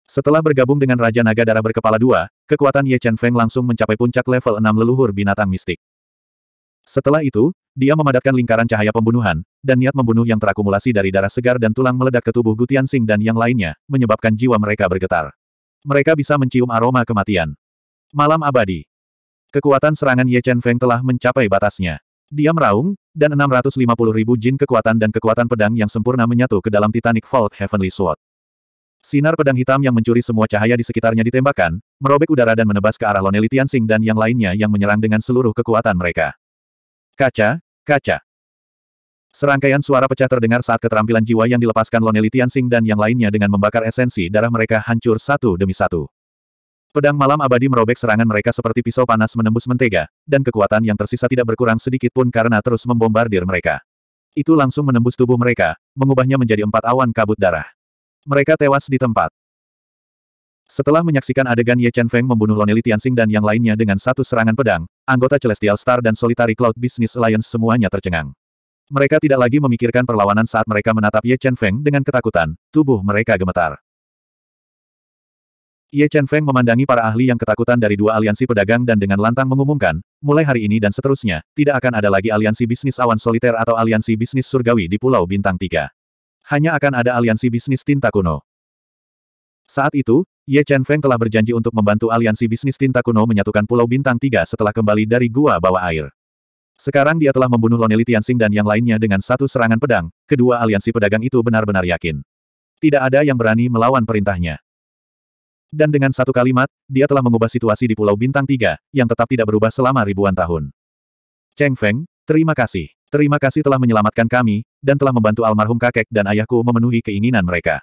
Setelah bergabung dengan Raja Naga Darah berkepala dua, kekuatan Ye Chen Feng langsung mencapai puncak level 6 leluhur binatang mistik. Setelah itu, dia memadatkan lingkaran cahaya pembunuhan, dan niat membunuh yang terakumulasi dari darah segar dan tulang meledak ke tubuh Gutian Sing dan yang lainnya, menyebabkan jiwa mereka bergetar. Mereka bisa mencium aroma kematian. Malam abadi. Kekuatan serangan Ye Chen Feng telah mencapai batasnya. Dia meraung, dan 650 ribu jin kekuatan dan kekuatan pedang yang sempurna menyatu ke dalam Titanic Vault Heavenly Sword. Sinar pedang hitam yang mencuri semua cahaya di sekitarnya ditembakkan, merobek udara dan menebas ke arah Loneli Tianxing dan yang lainnya yang menyerang dengan seluruh kekuatan mereka. Kaca, kaca. Serangkaian suara pecah terdengar saat keterampilan jiwa yang dilepaskan Loneli Tianxing dan yang lainnya dengan membakar esensi darah mereka hancur satu demi satu. Pedang malam abadi merobek serangan mereka seperti pisau panas menembus mentega, dan kekuatan yang tersisa tidak berkurang sedikit pun karena terus membombardir mereka. Itu langsung menembus tubuh mereka, mengubahnya menjadi empat awan kabut darah. Mereka tewas di tempat. Setelah menyaksikan adegan Ye Chen Feng membunuh Loneli Tianxing dan yang lainnya dengan satu serangan pedang, anggota Celestial Star dan Solitary Cloud Business Alliance semuanya tercengang. Mereka tidak lagi memikirkan perlawanan saat mereka menatap Ye Chen Feng dengan ketakutan, tubuh mereka gemetar. Ye Chen Feng memandangi para ahli yang ketakutan dari dua aliansi pedagang dan dengan lantang mengumumkan, mulai hari ini dan seterusnya, tidak akan ada lagi aliansi bisnis awan soliter atau aliansi bisnis surgawi di Pulau Bintang Tiga. Hanya akan ada aliansi bisnis tinta kuno. Saat itu, Ye Chen Feng telah berjanji untuk membantu aliansi bisnis tinta kuno menyatukan Pulau Bintang Tiga setelah kembali dari gua bawah air. Sekarang dia telah membunuh Loneli Tianxing dan yang lainnya dengan satu serangan pedang, kedua aliansi pedagang itu benar-benar yakin. Tidak ada yang berani melawan perintahnya. Dan dengan satu kalimat, dia telah mengubah situasi di Pulau Bintang Tiga, yang tetap tidak berubah selama ribuan tahun. Cheng Feng, terima kasih. Terima kasih telah menyelamatkan kami, dan telah membantu almarhum kakek dan ayahku memenuhi keinginan mereka.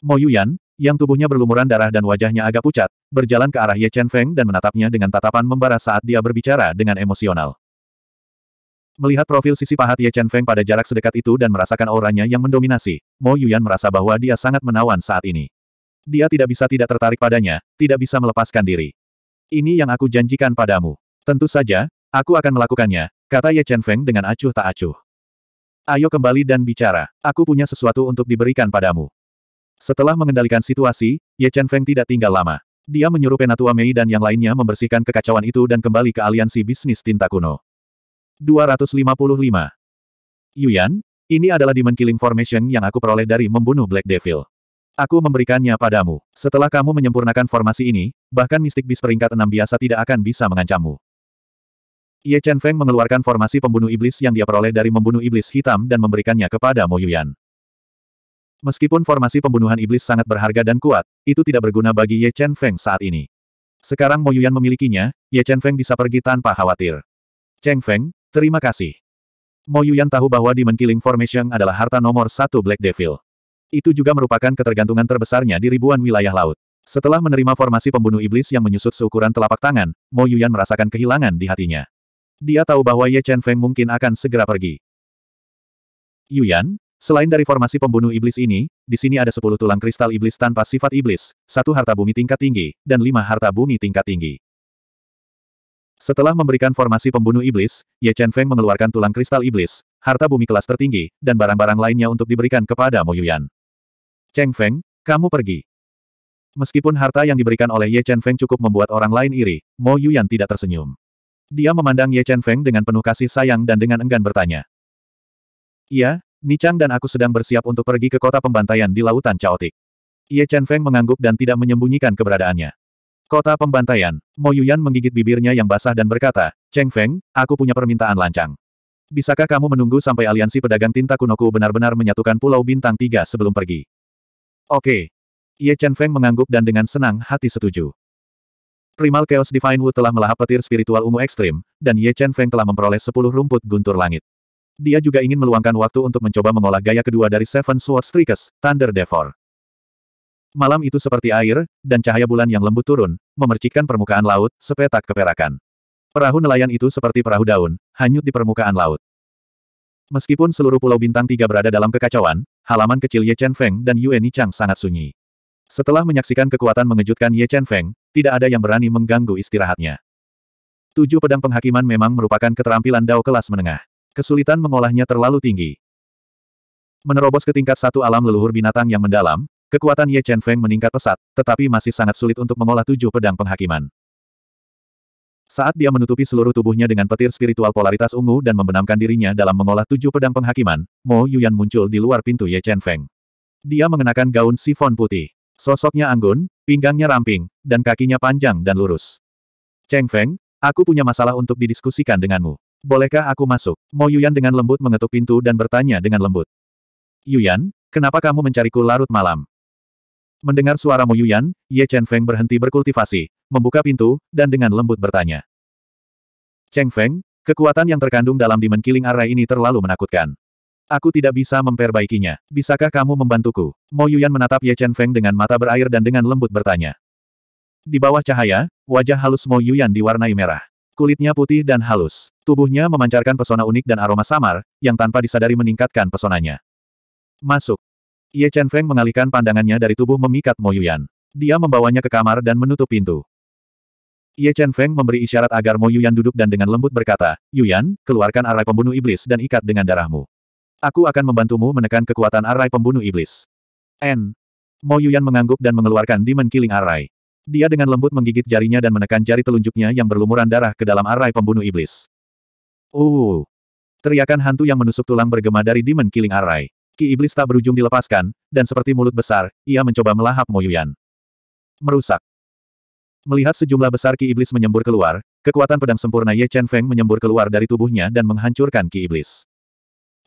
Mo Yuyan, yang tubuhnya berlumuran darah dan wajahnya agak pucat, berjalan ke arah Ye Chen Feng dan menatapnya dengan tatapan membara saat dia berbicara dengan emosional. Melihat profil sisi pahat Ye Chen Feng pada jarak sedekat itu dan merasakan auranya yang mendominasi, Mo Yuyan merasa bahwa dia sangat menawan saat ini. Dia tidak bisa tidak tertarik padanya, tidak bisa melepaskan diri. Ini yang aku janjikan padamu. Tentu saja, aku akan melakukannya, kata Ye Chen Feng dengan acuh tak acuh. Ayo kembali dan bicara, aku punya sesuatu untuk diberikan padamu. Setelah mengendalikan situasi, Ye Chen Feng tidak tinggal lama. Dia menyuruh Penatua Mei dan yang lainnya membersihkan kekacauan itu dan kembali ke aliansi bisnis tinta kuno. 255. Yuyan, ini adalah Demon Killing Formation yang aku peroleh dari membunuh Black Devil. Aku memberikannya padamu. Setelah kamu menyempurnakan formasi ini, bahkan mistik bis peringkat enam biasa tidak akan bisa mengancammu. Ye Chen Feng mengeluarkan formasi pembunuh iblis yang dia peroleh dari membunuh iblis hitam dan memberikannya kepada Mo Yuyan. Meskipun formasi pembunuhan iblis sangat berharga dan kuat, itu tidak berguna bagi Ye Chen Feng saat ini. Sekarang Mo Yuyan memilikinya, Ye Chen Feng bisa pergi tanpa khawatir. Cheng Feng, terima kasih. Mo Yuyan tahu bahwa Demon Killing Formation adalah harta nomor satu Black Devil. Itu juga merupakan ketergantungan terbesarnya di ribuan wilayah laut. Setelah menerima formasi pembunuh iblis yang menyusut seukuran telapak tangan, Mo Yuyan merasakan kehilangan di hatinya. Dia tahu bahwa Ye Chen Feng mungkin akan segera pergi. Yuyan, selain dari formasi pembunuh iblis ini, di sini ada sepuluh tulang kristal iblis tanpa sifat iblis, satu harta bumi tingkat tinggi, dan lima harta bumi tingkat tinggi. Setelah memberikan formasi pembunuh iblis, Ye Chen Feng mengeluarkan tulang kristal iblis, harta bumi kelas tertinggi, dan barang-barang lainnya untuk diberikan kepada Mo Yuyan. Cheng Feng, kamu pergi. Meskipun harta yang diberikan oleh Ye Chen Feng cukup membuat orang lain iri, Mo Yuyan tidak tersenyum. Dia memandang Ye Chen Feng dengan penuh kasih sayang dan dengan enggan bertanya. Iya, Ni Chang dan aku sedang bersiap untuk pergi ke kota pembantaian di Lautan caotik. Ye Chen Feng mengangguk dan tidak menyembunyikan keberadaannya. Kota pembantaian, Mo Yuyan menggigit bibirnya yang basah dan berkata, Cheng Feng, aku punya permintaan lancang. Bisakah kamu menunggu sampai aliansi pedagang tinta kunoku benar-benar menyatukan Pulau Bintang Tiga sebelum pergi? Oke. Ye Chen Feng mengangguk dan dengan senang hati setuju. Primal Chaos Divine Wu telah melahap petir spiritual ungu ekstrim, dan Ye Chen Feng telah memperoleh sepuluh rumput guntur langit. Dia juga ingin meluangkan waktu untuk mencoba mengolah gaya kedua dari Seven Sword Strikers, Thunder Devour. Malam itu seperti air, dan cahaya bulan yang lembut turun, memercikkan permukaan laut, sepetak keperakan. Perahu nelayan itu seperti perahu daun, hanyut di permukaan laut. Meskipun seluruh Pulau Bintang Tiga berada dalam kekacauan, halaman kecil Ye Chen Feng dan Yue Chang sangat sunyi. Setelah menyaksikan kekuatan mengejutkan Ye Chen Feng, tidak ada yang berani mengganggu istirahatnya. Tujuh pedang penghakiman memang merupakan keterampilan Dao kelas menengah. Kesulitan mengolahnya terlalu tinggi. Menerobos ke tingkat satu alam leluhur binatang yang mendalam, kekuatan Ye Chen Feng meningkat pesat, tetapi masih sangat sulit untuk mengolah tujuh pedang penghakiman. Saat dia menutupi seluruh tubuhnya dengan petir spiritual polaritas ungu dan membenamkan dirinya dalam mengolah tujuh pedang penghakiman, Mo Yuyan muncul di luar pintu Ye Chen Feng. Dia mengenakan gaun sifon putih. Sosoknya anggun, pinggangnya ramping, dan kakinya panjang dan lurus. Cheng Feng, aku punya masalah untuk didiskusikan denganmu. Bolehkah aku masuk? Mo Yuyan dengan lembut mengetuk pintu dan bertanya dengan lembut. Yuyan, kenapa kamu mencariku larut malam? Mendengar suara Moyuyan, Ye Chen Feng berhenti berkultivasi, membuka pintu, dan dengan lembut bertanya. Cheng Feng, kekuatan yang terkandung dalam Demon Killing Array ini terlalu menakutkan. Aku tidak bisa memperbaikinya. Bisakah kamu membantuku? Yuyan menatap Ye Chen Feng dengan mata berair dan dengan lembut bertanya. Di bawah cahaya, wajah halus Yuyan diwarnai merah. Kulitnya putih dan halus. Tubuhnya memancarkan pesona unik dan aroma samar, yang tanpa disadari meningkatkan pesonanya. Masuk. Ye Chen Feng mengalihkan pandangannya dari tubuh memikat Mo Yuyan. Dia membawanya ke kamar dan menutup pintu. Ye Chen Feng memberi isyarat agar Mo Yuyan duduk dan dengan lembut berkata, Yuyan, keluarkan arai pembunuh iblis dan ikat dengan darahmu. Aku akan membantumu menekan kekuatan arai pembunuh iblis. N. Yuyan mengangguk dan mengeluarkan Demon Killing Arai. Dia dengan lembut menggigit jarinya dan menekan jari telunjuknya yang berlumuran darah ke dalam arai pembunuh iblis. Uh. Teriakan hantu yang menusuk tulang bergema dari Demon Killing Arai. Ki iblis tak berujung dilepaskan, dan seperti mulut besar, ia mencoba melahap Moyuyan. Merusak. Melihat sejumlah besar ki iblis menyembur keluar, kekuatan pedang sempurna Ye Chen Feng menyembur keluar dari tubuhnya dan menghancurkan ki iblis.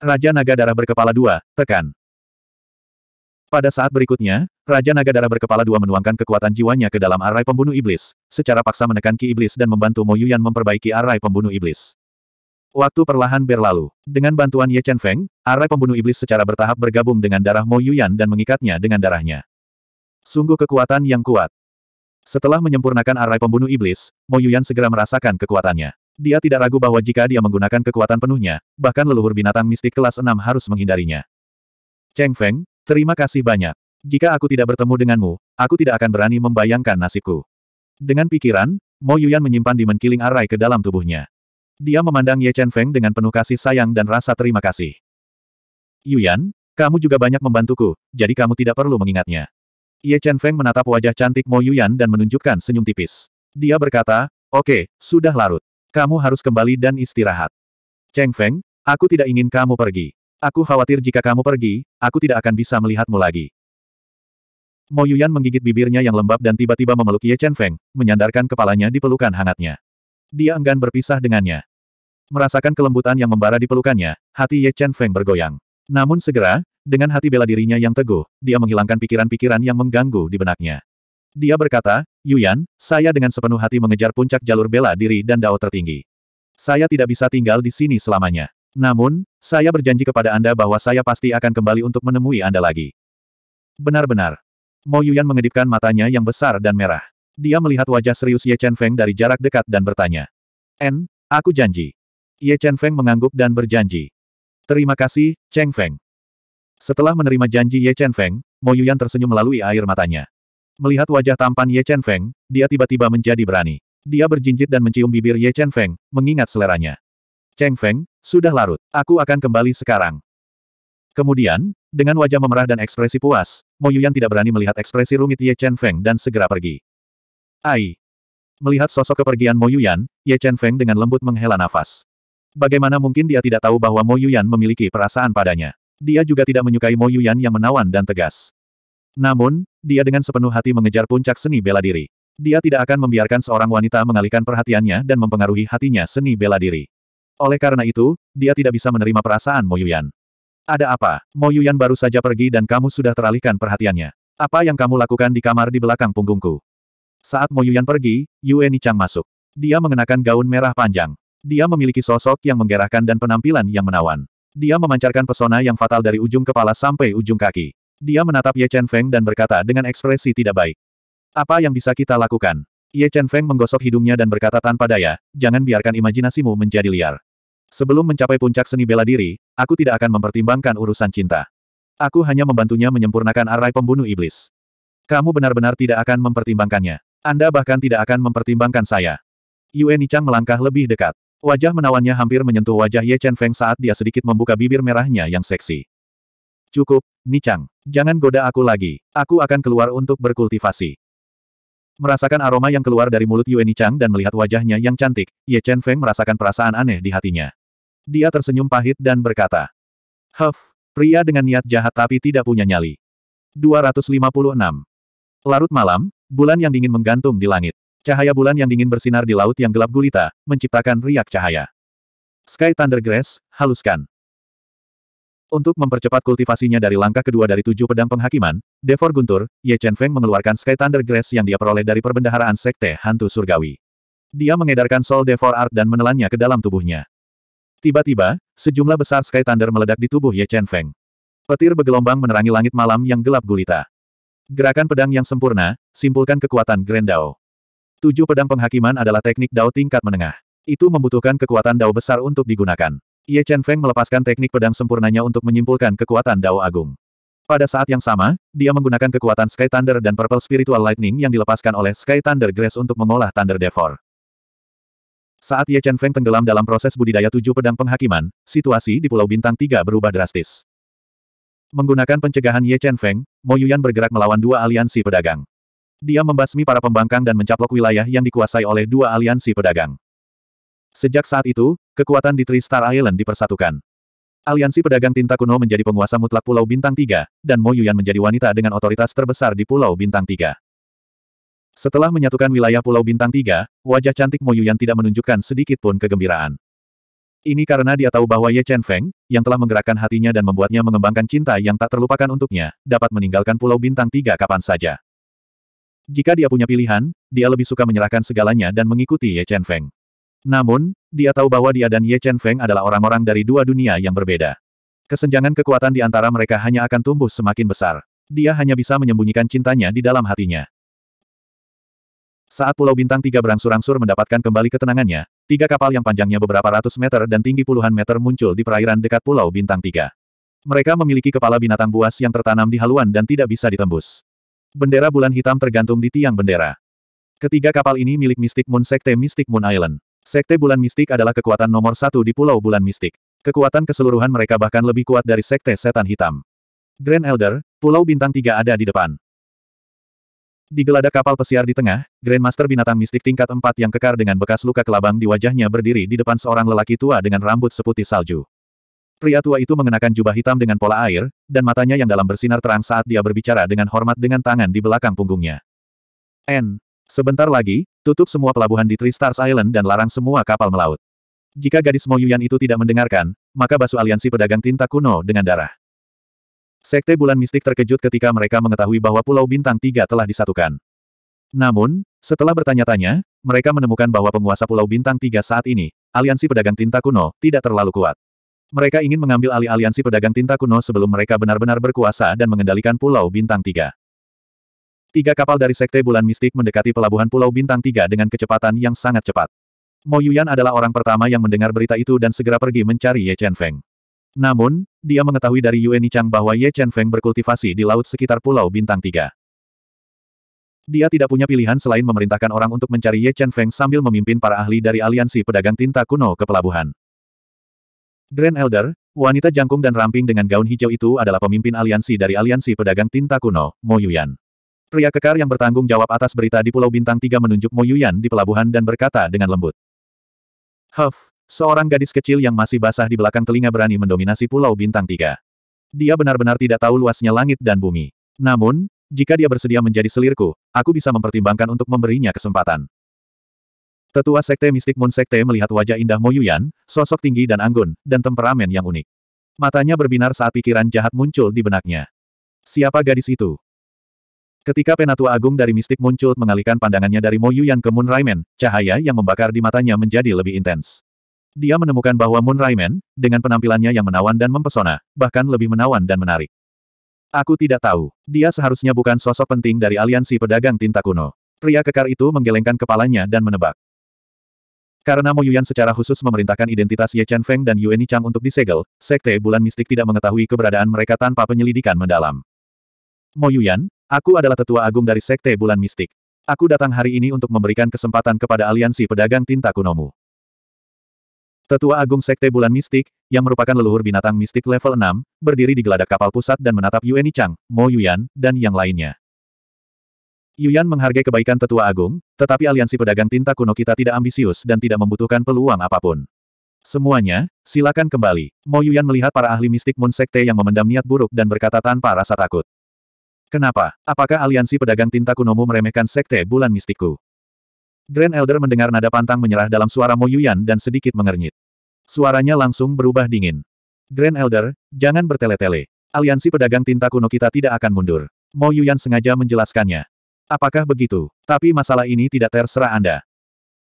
Raja Naga Darah berkepala dua, tekan. Pada saat berikutnya, Raja Naga Darah berkepala dua menuangkan kekuatan jiwanya ke dalam arai pembunuh iblis, secara paksa menekan Ki Iblis dan membantu Moyuyan memperbaiki arai pembunuh iblis. Waktu perlahan berlalu. Dengan bantuan Ye Chen Feng, arai pembunuh iblis secara bertahap bergabung dengan darah Mo Yuyan dan mengikatnya dengan darahnya. Sungguh kekuatan yang kuat. Setelah menyempurnakan arai pembunuh iblis, Mo Yuyan segera merasakan kekuatannya. Dia tidak ragu bahwa jika dia menggunakan kekuatan penuhnya, bahkan leluhur binatang mistik kelas 6 harus menghindarinya. Cheng Feng, terima kasih banyak. Jika aku tidak bertemu denganmu, aku tidak akan berani membayangkan nasibku. Dengan pikiran, Mo Yuyan menyimpan Demon Killing Arai ke dalam tubuhnya. Dia memandang Ye Chen Feng dengan penuh kasih sayang dan rasa terima kasih. Yuyan, kamu juga banyak membantuku, jadi kamu tidak perlu mengingatnya. Ye Chen Feng menatap wajah cantik Mo Yuyan dan menunjukkan senyum tipis. Dia berkata, oke, okay, sudah larut. Kamu harus kembali dan istirahat. Cheng Feng, aku tidak ingin kamu pergi. Aku khawatir jika kamu pergi, aku tidak akan bisa melihatmu lagi. Mo Yuyan menggigit bibirnya yang lembab dan tiba-tiba memeluk Ye Chen Feng, menyandarkan kepalanya di pelukan hangatnya dia enggan berpisah dengannya. Merasakan kelembutan yang membara di pelukannya, hati Ye Chen Feng bergoyang. Namun segera, dengan hati bela dirinya yang teguh, dia menghilangkan pikiran-pikiran yang mengganggu di benaknya. Dia berkata, Yuyan, saya dengan sepenuh hati mengejar puncak jalur bela diri dan dao tertinggi. Saya tidak bisa tinggal di sini selamanya. Namun, saya berjanji kepada Anda bahwa saya pasti akan kembali untuk menemui Anda lagi. Benar-benar. Mo Yuyan mengedipkan matanya yang besar dan merah. Dia melihat wajah serius Ye Chen Feng dari jarak dekat dan bertanya. En, aku janji. Ye Chen Feng mengangguk dan berjanji. Terima kasih, Cheng Feng. Setelah menerima janji Ye Chen Feng, Mo Yuyan tersenyum melalui air matanya. Melihat wajah tampan Ye Chen Feng, dia tiba-tiba menjadi berani. Dia berjinjit dan mencium bibir Ye Chen Feng, mengingat seleranya. Cheng Feng, sudah larut. Aku akan kembali sekarang. Kemudian, dengan wajah memerah dan ekspresi puas, Mo Yuyan tidak berani melihat ekspresi rumit Ye Chen Feng dan segera pergi. Ai. Melihat sosok kepergian Mo Yuyan, Ye Chen Feng dengan lembut menghela nafas. Bagaimana mungkin dia tidak tahu bahwa Mo Yuyan memiliki perasaan padanya. Dia juga tidak menyukai Mo Yuyan yang menawan dan tegas. Namun, dia dengan sepenuh hati mengejar puncak seni bela diri. Dia tidak akan membiarkan seorang wanita mengalihkan perhatiannya dan mempengaruhi hatinya seni bela diri. Oleh karena itu, dia tidak bisa menerima perasaan Mo Yuyan. Ada apa? Mo Yuyan baru saja pergi dan kamu sudah teralihkan perhatiannya. Apa yang kamu lakukan di kamar di belakang punggungku? Saat Moyuyan pergi, Yue Nichang masuk. Dia mengenakan gaun merah panjang. Dia memiliki sosok yang menggerakkan dan penampilan yang menawan. Dia memancarkan pesona yang fatal dari ujung kepala sampai ujung kaki. Dia menatap Ye Chen Feng dan berkata dengan ekspresi tidak baik. Apa yang bisa kita lakukan? Ye Chen Feng menggosok hidungnya dan berkata tanpa daya, jangan biarkan imajinasimu menjadi liar. Sebelum mencapai puncak seni bela diri, aku tidak akan mempertimbangkan urusan cinta. Aku hanya membantunya menyempurnakan arai pembunuh iblis. Kamu benar-benar tidak akan mempertimbangkannya. Anda bahkan tidak akan mempertimbangkan saya. Yue Nichang melangkah lebih dekat. Wajah menawannya hampir menyentuh wajah Ye Chen Feng saat dia sedikit membuka bibir merahnya yang seksi. Cukup, Nichang. Jangan goda aku lagi. Aku akan keluar untuk berkultivasi. Merasakan aroma yang keluar dari mulut Yue Nichang dan melihat wajahnya yang cantik, Ye Chen Feng merasakan perasaan aneh di hatinya. Dia tersenyum pahit dan berkata, Huff, pria dengan niat jahat tapi tidak punya nyali. 256. Larut malam, Bulan yang dingin menggantung di langit. Cahaya bulan yang dingin bersinar di laut yang gelap gulita, menciptakan riak cahaya. Sky Thunder Grass, haluskan. Untuk mempercepat kultivasinya dari langkah kedua dari tujuh pedang penghakiman, Devor Guntur, Ye Chen Feng mengeluarkan Sky Thunder Grass yang dia peroleh dari perbendaharaan Sekte Hantu Surgawi. Dia mengedarkan Soul Devor Art dan menelannya ke dalam tubuhnya. Tiba-tiba, sejumlah besar Sky Thunder meledak di tubuh Ye Chen Feng. Petir bergelombang menerangi langit malam yang gelap gulita. Gerakan pedang yang sempurna, simpulkan kekuatan Grand Dao. Tujuh pedang penghakiman adalah teknik Dao tingkat menengah. Itu membutuhkan kekuatan Dao besar untuk digunakan. Ye Chen Feng melepaskan teknik pedang sempurnanya untuk menyimpulkan kekuatan Dao Agung. Pada saat yang sama, dia menggunakan kekuatan Sky Thunder dan Purple Spiritual Lightning yang dilepaskan oleh Sky Thunder Grace untuk mengolah Thunder Devor. Saat Ye Chen Feng tenggelam dalam proses budidaya tujuh pedang penghakiman, situasi di Pulau Bintang Tiga berubah drastis. Menggunakan pencegahan Ye Chen Feng, Mo Yuyan bergerak melawan dua aliansi pedagang. Dia membasmi para pembangkang dan mencaplok wilayah yang dikuasai oleh dua aliansi pedagang. Sejak saat itu, kekuatan di Tri Star Island dipersatukan. Aliansi pedagang tinta kuno menjadi penguasa mutlak Pulau Bintang Tiga, dan Mo Yuyan menjadi wanita dengan otoritas terbesar di Pulau Bintang Tiga. Setelah menyatukan wilayah Pulau Bintang Tiga, wajah cantik Mo Yuyan tidak menunjukkan sedikit pun kegembiraan. Ini karena dia tahu bahwa Ye Chen Feng, yang telah menggerakkan hatinya dan membuatnya mengembangkan cinta yang tak terlupakan untuknya, dapat meninggalkan Pulau Bintang Tiga kapan saja. Jika dia punya pilihan, dia lebih suka menyerahkan segalanya dan mengikuti Ye Chen Feng. Namun, dia tahu bahwa dia dan Ye Chen Feng adalah orang-orang dari dua dunia yang berbeda. Kesenjangan kekuatan di antara mereka hanya akan tumbuh semakin besar. Dia hanya bisa menyembunyikan cintanya di dalam hatinya. Saat Pulau Bintang Tiga berangsur-angsur mendapatkan kembali ketenangannya, tiga kapal yang panjangnya beberapa ratus meter dan tinggi puluhan meter muncul di perairan dekat Pulau Bintang Tiga. Mereka memiliki kepala binatang buas yang tertanam di haluan dan tidak bisa ditembus. Bendera bulan hitam tergantung di tiang bendera. Ketiga kapal ini milik Mystic Moon Sekte Mystic Moon Island. Sekte Bulan Mistik adalah kekuatan nomor satu di Pulau Bulan Mistik. Kekuatan keseluruhan mereka bahkan lebih kuat dari Sekte Setan Hitam. Grand Elder, Pulau Bintang Tiga ada di depan. Di geladak kapal pesiar di tengah, Grandmaster binatang mistik tingkat 4 yang kekar dengan bekas luka kelabang di wajahnya berdiri di depan seorang lelaki tua dengan rambut seputih salju. Pria tua itu mengenakan jubah hitam dengan pola air, dan matanya yang dalam bersinar terang saat dia berbicara dengan hormat dengan tangan di belakang punggungnya. N. Sebentar lagi, tutup semua pelabuhan di Three Stars Island dan larang semua kapal melaut. Jika gadis Moyuan itu tidak mendengarkan, maka basu aliansi pedagang tinta kuno dengan darah. Sekte Bulan Mistik terkejut ketika mereka mengetahui bahwa Pulau Bintang Tiga telah disatukan. Namun, setelah bertanya-tanya, mereka menemukan bahwa penguasa Pulau Bintang Tiga saat ini, aliansi pedagang tinta kuno, tidak terlalu kuat. Mereka ingin mengambil alih aliansi pedagang tinta kuno sebelum mereka benar-benar berkuasa dan mengendalikan Pulau Bintang Tiga. Tiga kapal dari Sekte Bulan Mistik mendekati pelabuhan Pulau Bintang Tiga dengan kecepatan yang sangat cepat. Mo Yuyan adalah orang pertama yang mendengar berita itu dan segera pergi mencari Ye Chen Feng. Namun, dia mengetahui dari Yueni Chang bahwa Ye Chen Feng berkultivasi di laut sekitar Pulau Bintang Tiga. Dia tidak punya pilihan selain memerintahkan orang untuk mencari Ye Chen Feng sambil memimpin para ahli dari aliansi pedagang tinta kuno ke pelabuhan. Grand Elder, wanita jangkung dan ramping dengan gaun hijau itu adalah pemimpin aliansi dari aliansi pedagang tinta kuno, Mo Yuyan. Pria kekar yang bertanggung jawab atas berita di Pulau Bintang Tiga menunjuk Mo Yuyan di pelabuhan dan berkata dengan lembut. Huff, Seorang gadis kecil yang masih basah di belakang telinga berani mendominasi Pulau Bintang Tiga. Dia benar-benar tidak tahu luasnya langit dan bumi. Namun, jika dia bersedia menjadi selirku, aku bisa mempertimbangkan untuk memberinya kesempatan. Tetua Sekte Mistik Moon Sekte melihat wajah indah Yuyan, sosok tinggi dan anggun, dan temperamen yang unik. Matanya berbinar saat pikiran jahat muncul di benaknya. Siapa gadis itu? Ketika Penatua Agung dari Mistik muncul mengalihkan pandangannya dari Yuyan ke Moon Raimen, cahaya yang membakar di matanya menjadi lebih intens. Dia menemukan bahwa Moon Raimen, dengan penampilannya yang menawan dan mempesona, bahkan lebih menawan dan menarik. Aku tidak tahu. Dia seharusnya bukan sosok penting dari aliansi pedagang tinta kuno. Pria kekar itu menggelengkan kepalanya dan menebak. Karena Mo Yuyan secara khusus memerintahkan identitas Ye Chen Feng dan Yue Chang untuk disegel, Sekte Bulan Mistik tidak mengetahui keberadaan mereka tanpa penyelidikan mendalam. Mo Yuyan, aku adalah tetua agung dari Sekte Bulan Mistik. Aku datang hari ini untuk memberikan kesempatan kepada aliansi pedagang tinta kunomu. Tetua Agung Sekte Bulan Mistik, yang merupakan leluhur binatang mistik level 6, berdiri di geladak kapal pusat dan menatap Yueni Chang, Mo Yuyan, dan yang lainnya. Yuyan menghargai kebaikan Tetua Agung, tetapi aliansi pedagang tinta kuno kita tidak ambisius dan tidak membutuhkan peluang apapun. Semuanya, silakan kembali. Mo Yuyan melihat para ahli mistik Moon Sekte yang memendam niat buruk dan berkata tanpa rasa takut. Kenapa? Apakah aliansi pedagang tinta kunomu meremehkan Sekte Bulan Mistikku? Grand Elder mendengar nada pantang menyerah dalam suara Yuyan dan sedikit mengernyit. Suaranya langsung berubah dingin. Grand Elder, jangan bertele-tele. Aliansi pedagang tinta kuno kita tidak akan mundur. Yuyan sengaja menjelaskannya. Apakah begitu? Tapi masalah ini tidak terserah Anda.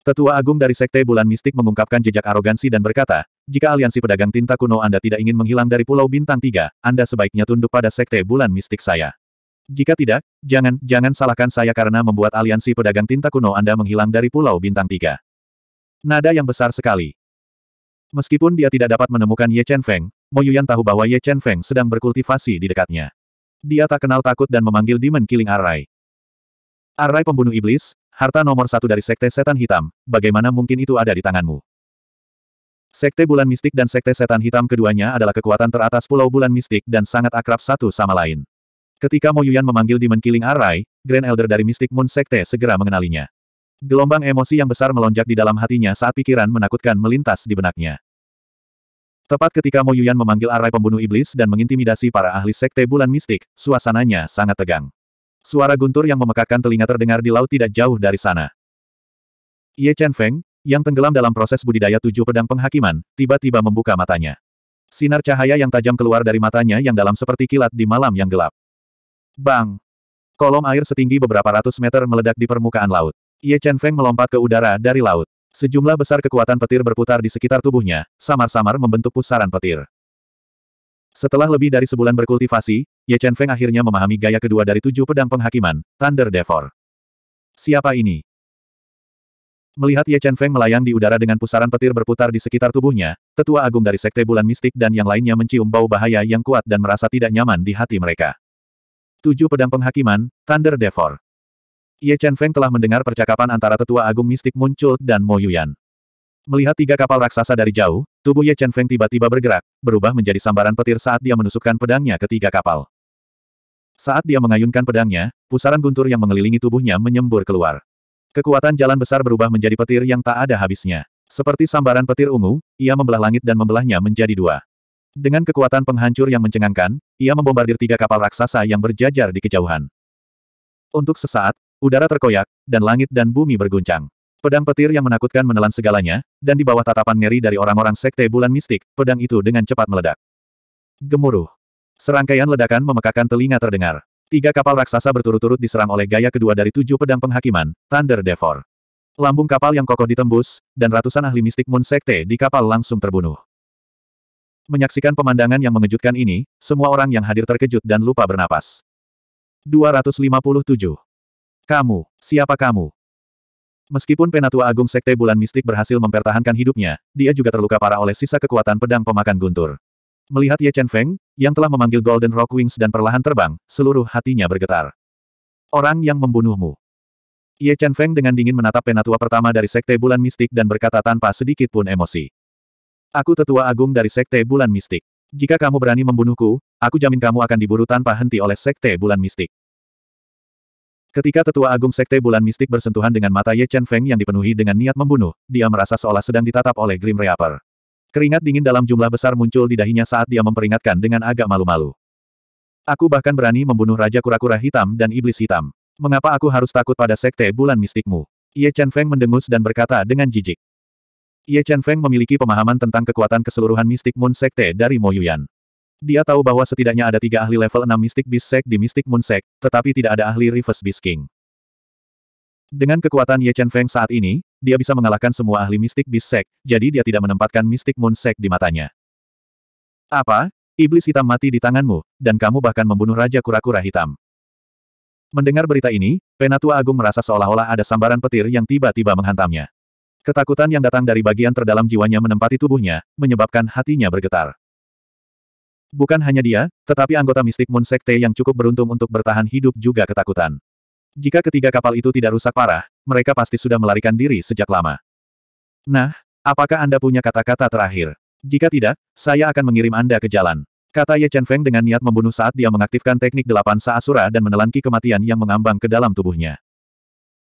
Tetua Agung dari Sekte Bulan Mistik mengungkapkan jejak arogansi dan berkata, jika aliansi pedagang tinta kuno Anda tidak ingin menghilang dari Pulau Bintang Tiga, Anda sebaiknya tunduk pada Sekte Bulan Mistik saya. Jika tidak, jangan, jangan salahkan saya karena membuat aliansi pedagang tinta kuno Anda menghilang dari Pulau Bintang Tiga. Nada yang besar sekali. Meskipun dia tidak dapat menemukan Ye Chen Feng, Mo Yuyan tahu bahwa Ye Chen Feng sedang berkultivasi di dekatnya. Dia tak kenal takut dan memanggil Demon Killing Arai. Arai pembunuh iblis, harta nomor satu dari Sekte Setan Hitam, bagaimana mungkin itu ada di tanganmu? Sekte Bulan Mistik dan Sekte Setan Hitam keduanya adalah kekuatan teratas Pulau Bulan Mistik dan sangat akrab satu sama lain. Ketika Mo Yuyan memanggil Demon Killing Arai, Grand Elder dari Mystic Moon Sekte segera mengenalinya. Gelombang emosi yang besar melonjak di dalam hatinya saat pikiran menakutkan melintas di benaknya. Tepat ketika Mo Yuyan memanggil Arai pembunuh iblis dan mengintimidasi para ahli Sekte Bulan Mistik, suasananya sangat tegang. Suara guntur yang memekakkan telinga terdengar di laut tidak jauh dari sana. Ye Chen Feng, yang tenggelam dalam proses budidaya tujuh pedang penghakiman, tiba-tiba membuka matanya. Sinar cahaya yang tajam keluar dari matanya yang dalam seperti kilat di malam yang gelap. Bang! Kolom air setinggi beberapa ratus meter meledak di permukaan laut. Ye Chen Feng melompat ke udara dari laut. Sejumlah besar kekuatan petir berputar di sekitar tubuhnya, samar-samar membentuk pusaran petir. Setelah lebih dari sebulan berkultivasi, Ye Chen Feng akhirnya memahami gaya kedua dari tujuh pedang penghakiman, Thunder Devor. Siapa ini? Melihat Ye Chen Feng melayang di udara dengan pusaran petir berputar di sekitar tubuhnya, tetua agung dari Sekte Bulan Mistik dan yang lainnya mencium bau bahaya yang kuat dan merasa tidak nyaman di hati mereka. Tujuh pedang penghakiman, Thunder Devor. Ye Chen Feng telah mendengar percakapan antara tetua agung mistik muncul dan Mo Yuyan. Melihat tiga kapal raksasa dari jauh, tubuh Ye Chen Feng tiba-tiba bergerak, berubah menjadi sambaran petir saat dia menusukkan pedangnya ke tiga kapal. Saat dia mengayunkan pedangnya, pusaran guntur yang mengelilingi tubuhnya menyembur keluar. Kekuatan jalan besar berubah menjadi petir yang tak ada habisnya. Seperti sambaran petir ungu, ia membelah langit dan membelahnya menjadi dua. Dengan kekuatan penghancur yang mencengangkan, ia membombardir tiga kapal raksasa yang berjajar di kejauhan. Untuk sesaat, udara terkoyak, dan langit dan bumi berguncang. Pedang petir yang menakutkan menelan segalanya, dan di bawah tatapan ngeri dari orang-orang sekte bulan mistik, pedang itu dengan cepat meledak. Gemuruh. Serangkaian ledakan memekakan telinga terdengar. Tiga kapal raksasa berturut-turut diserang oleh gaya kedua dari tujuh pedang penghakiman, Thunder Devor. Lambung kapal yang kokoh ditembus, dan ratusan ahli mistik Moon Sekte di kapal langsung terbunuh. Menyaksikan pemandangan yang mengejutkan ini, semua orang yang hadir terkejut dan lupa bernapas. 257. Kamu, siapa kamu? Meskipun Penatua Agung Sekte Bulan Mistik berhasil mempertahankan hidupnya, dia juga terluka parah oleh sisa kekuatan pedang pemakan guntur. Melihat Ye Chen Feng, yang telah memanggil Golden Rock Wings dan perlahan terbang, seluruh hatinya bergetar. Orang yang membunuhmu. Ye Chen Feng dengan dingin menatap penatua pertama dari Sekte Bulan Mistik dan berkata tanpa sedikit pun emosi. Aku tetua agung dari Sekte Bulan Mistik. Jika kamu berani membunuhku, aku jamin kamu akan diburu tanpa henti oleh Sekte Bulan Mistik. Ketika tetua agung Sekte Bulan Mistik bersentuhan dengan mata Ye Chen Feng yang dipenuhi dengan niat membunuh, dia merasa seolah sedang ditatap oleh Grim Reaper. Keringat dingin dalam jumlah besar muncul di dahinya saat dia memperingatkan dengan agak malu-malu. Aku bahkan berani membunuh Raja Kura-Kura Hitam dan Iblis Hitam. Mengapa aku harus takut pada sekte bulan mistikmu? Ye Chen Feng mendengus dan berkata dengan jijik. Ye Chen Feng memiliki pemahaman tentang kekuatan keseluruhan mistik Moon Sekte dari Mo Yuyan. Dia tahu bahwa setidaknya ada tiga ahli level 6 mistik Beast Sek di mistik Moon Sek, tetapi tidak ada ahli Reverse Beast King. Dengan kekuatan Ye Chen Feng saat ini, dia bisa mengalahkan semua ahli mistik Beast Sek, jadi dia tidak menempatkan mistik Moon Sek di matanya. Apa? Iblis hitam mati di tanganmu, dan kamu bahkan membunuh Raja Kura-Kura Hitam. Mendengar berita ini, Penatua Agung merasa seolah-olah ada sambaran petir yang tiba-tiba menghantamnya. Ketakutan yang datang dari bagian terdalam jiwanya menempati tubuhnya, menyebabkan hatinya bergetar. Bukan hanya dia, tetapi anggota mistik Moon Sekte yang cukup beruntung untuk bertahan hidup juga ketakutan. Jika ketiga kapal itu tidak rusak parah, mereka pasti sudah melarikan diri sejak lama. Nah, apakah Anda punya kata-kata terakhir? Jika tidak, saya akan mengirim Anda ke jalan. Kata Ye Chen Feng dengan niat membunuh saat dia mengaktifkan teknik delapan saasura dan menelan kematian yang mengambang ke dalam tubuhnya.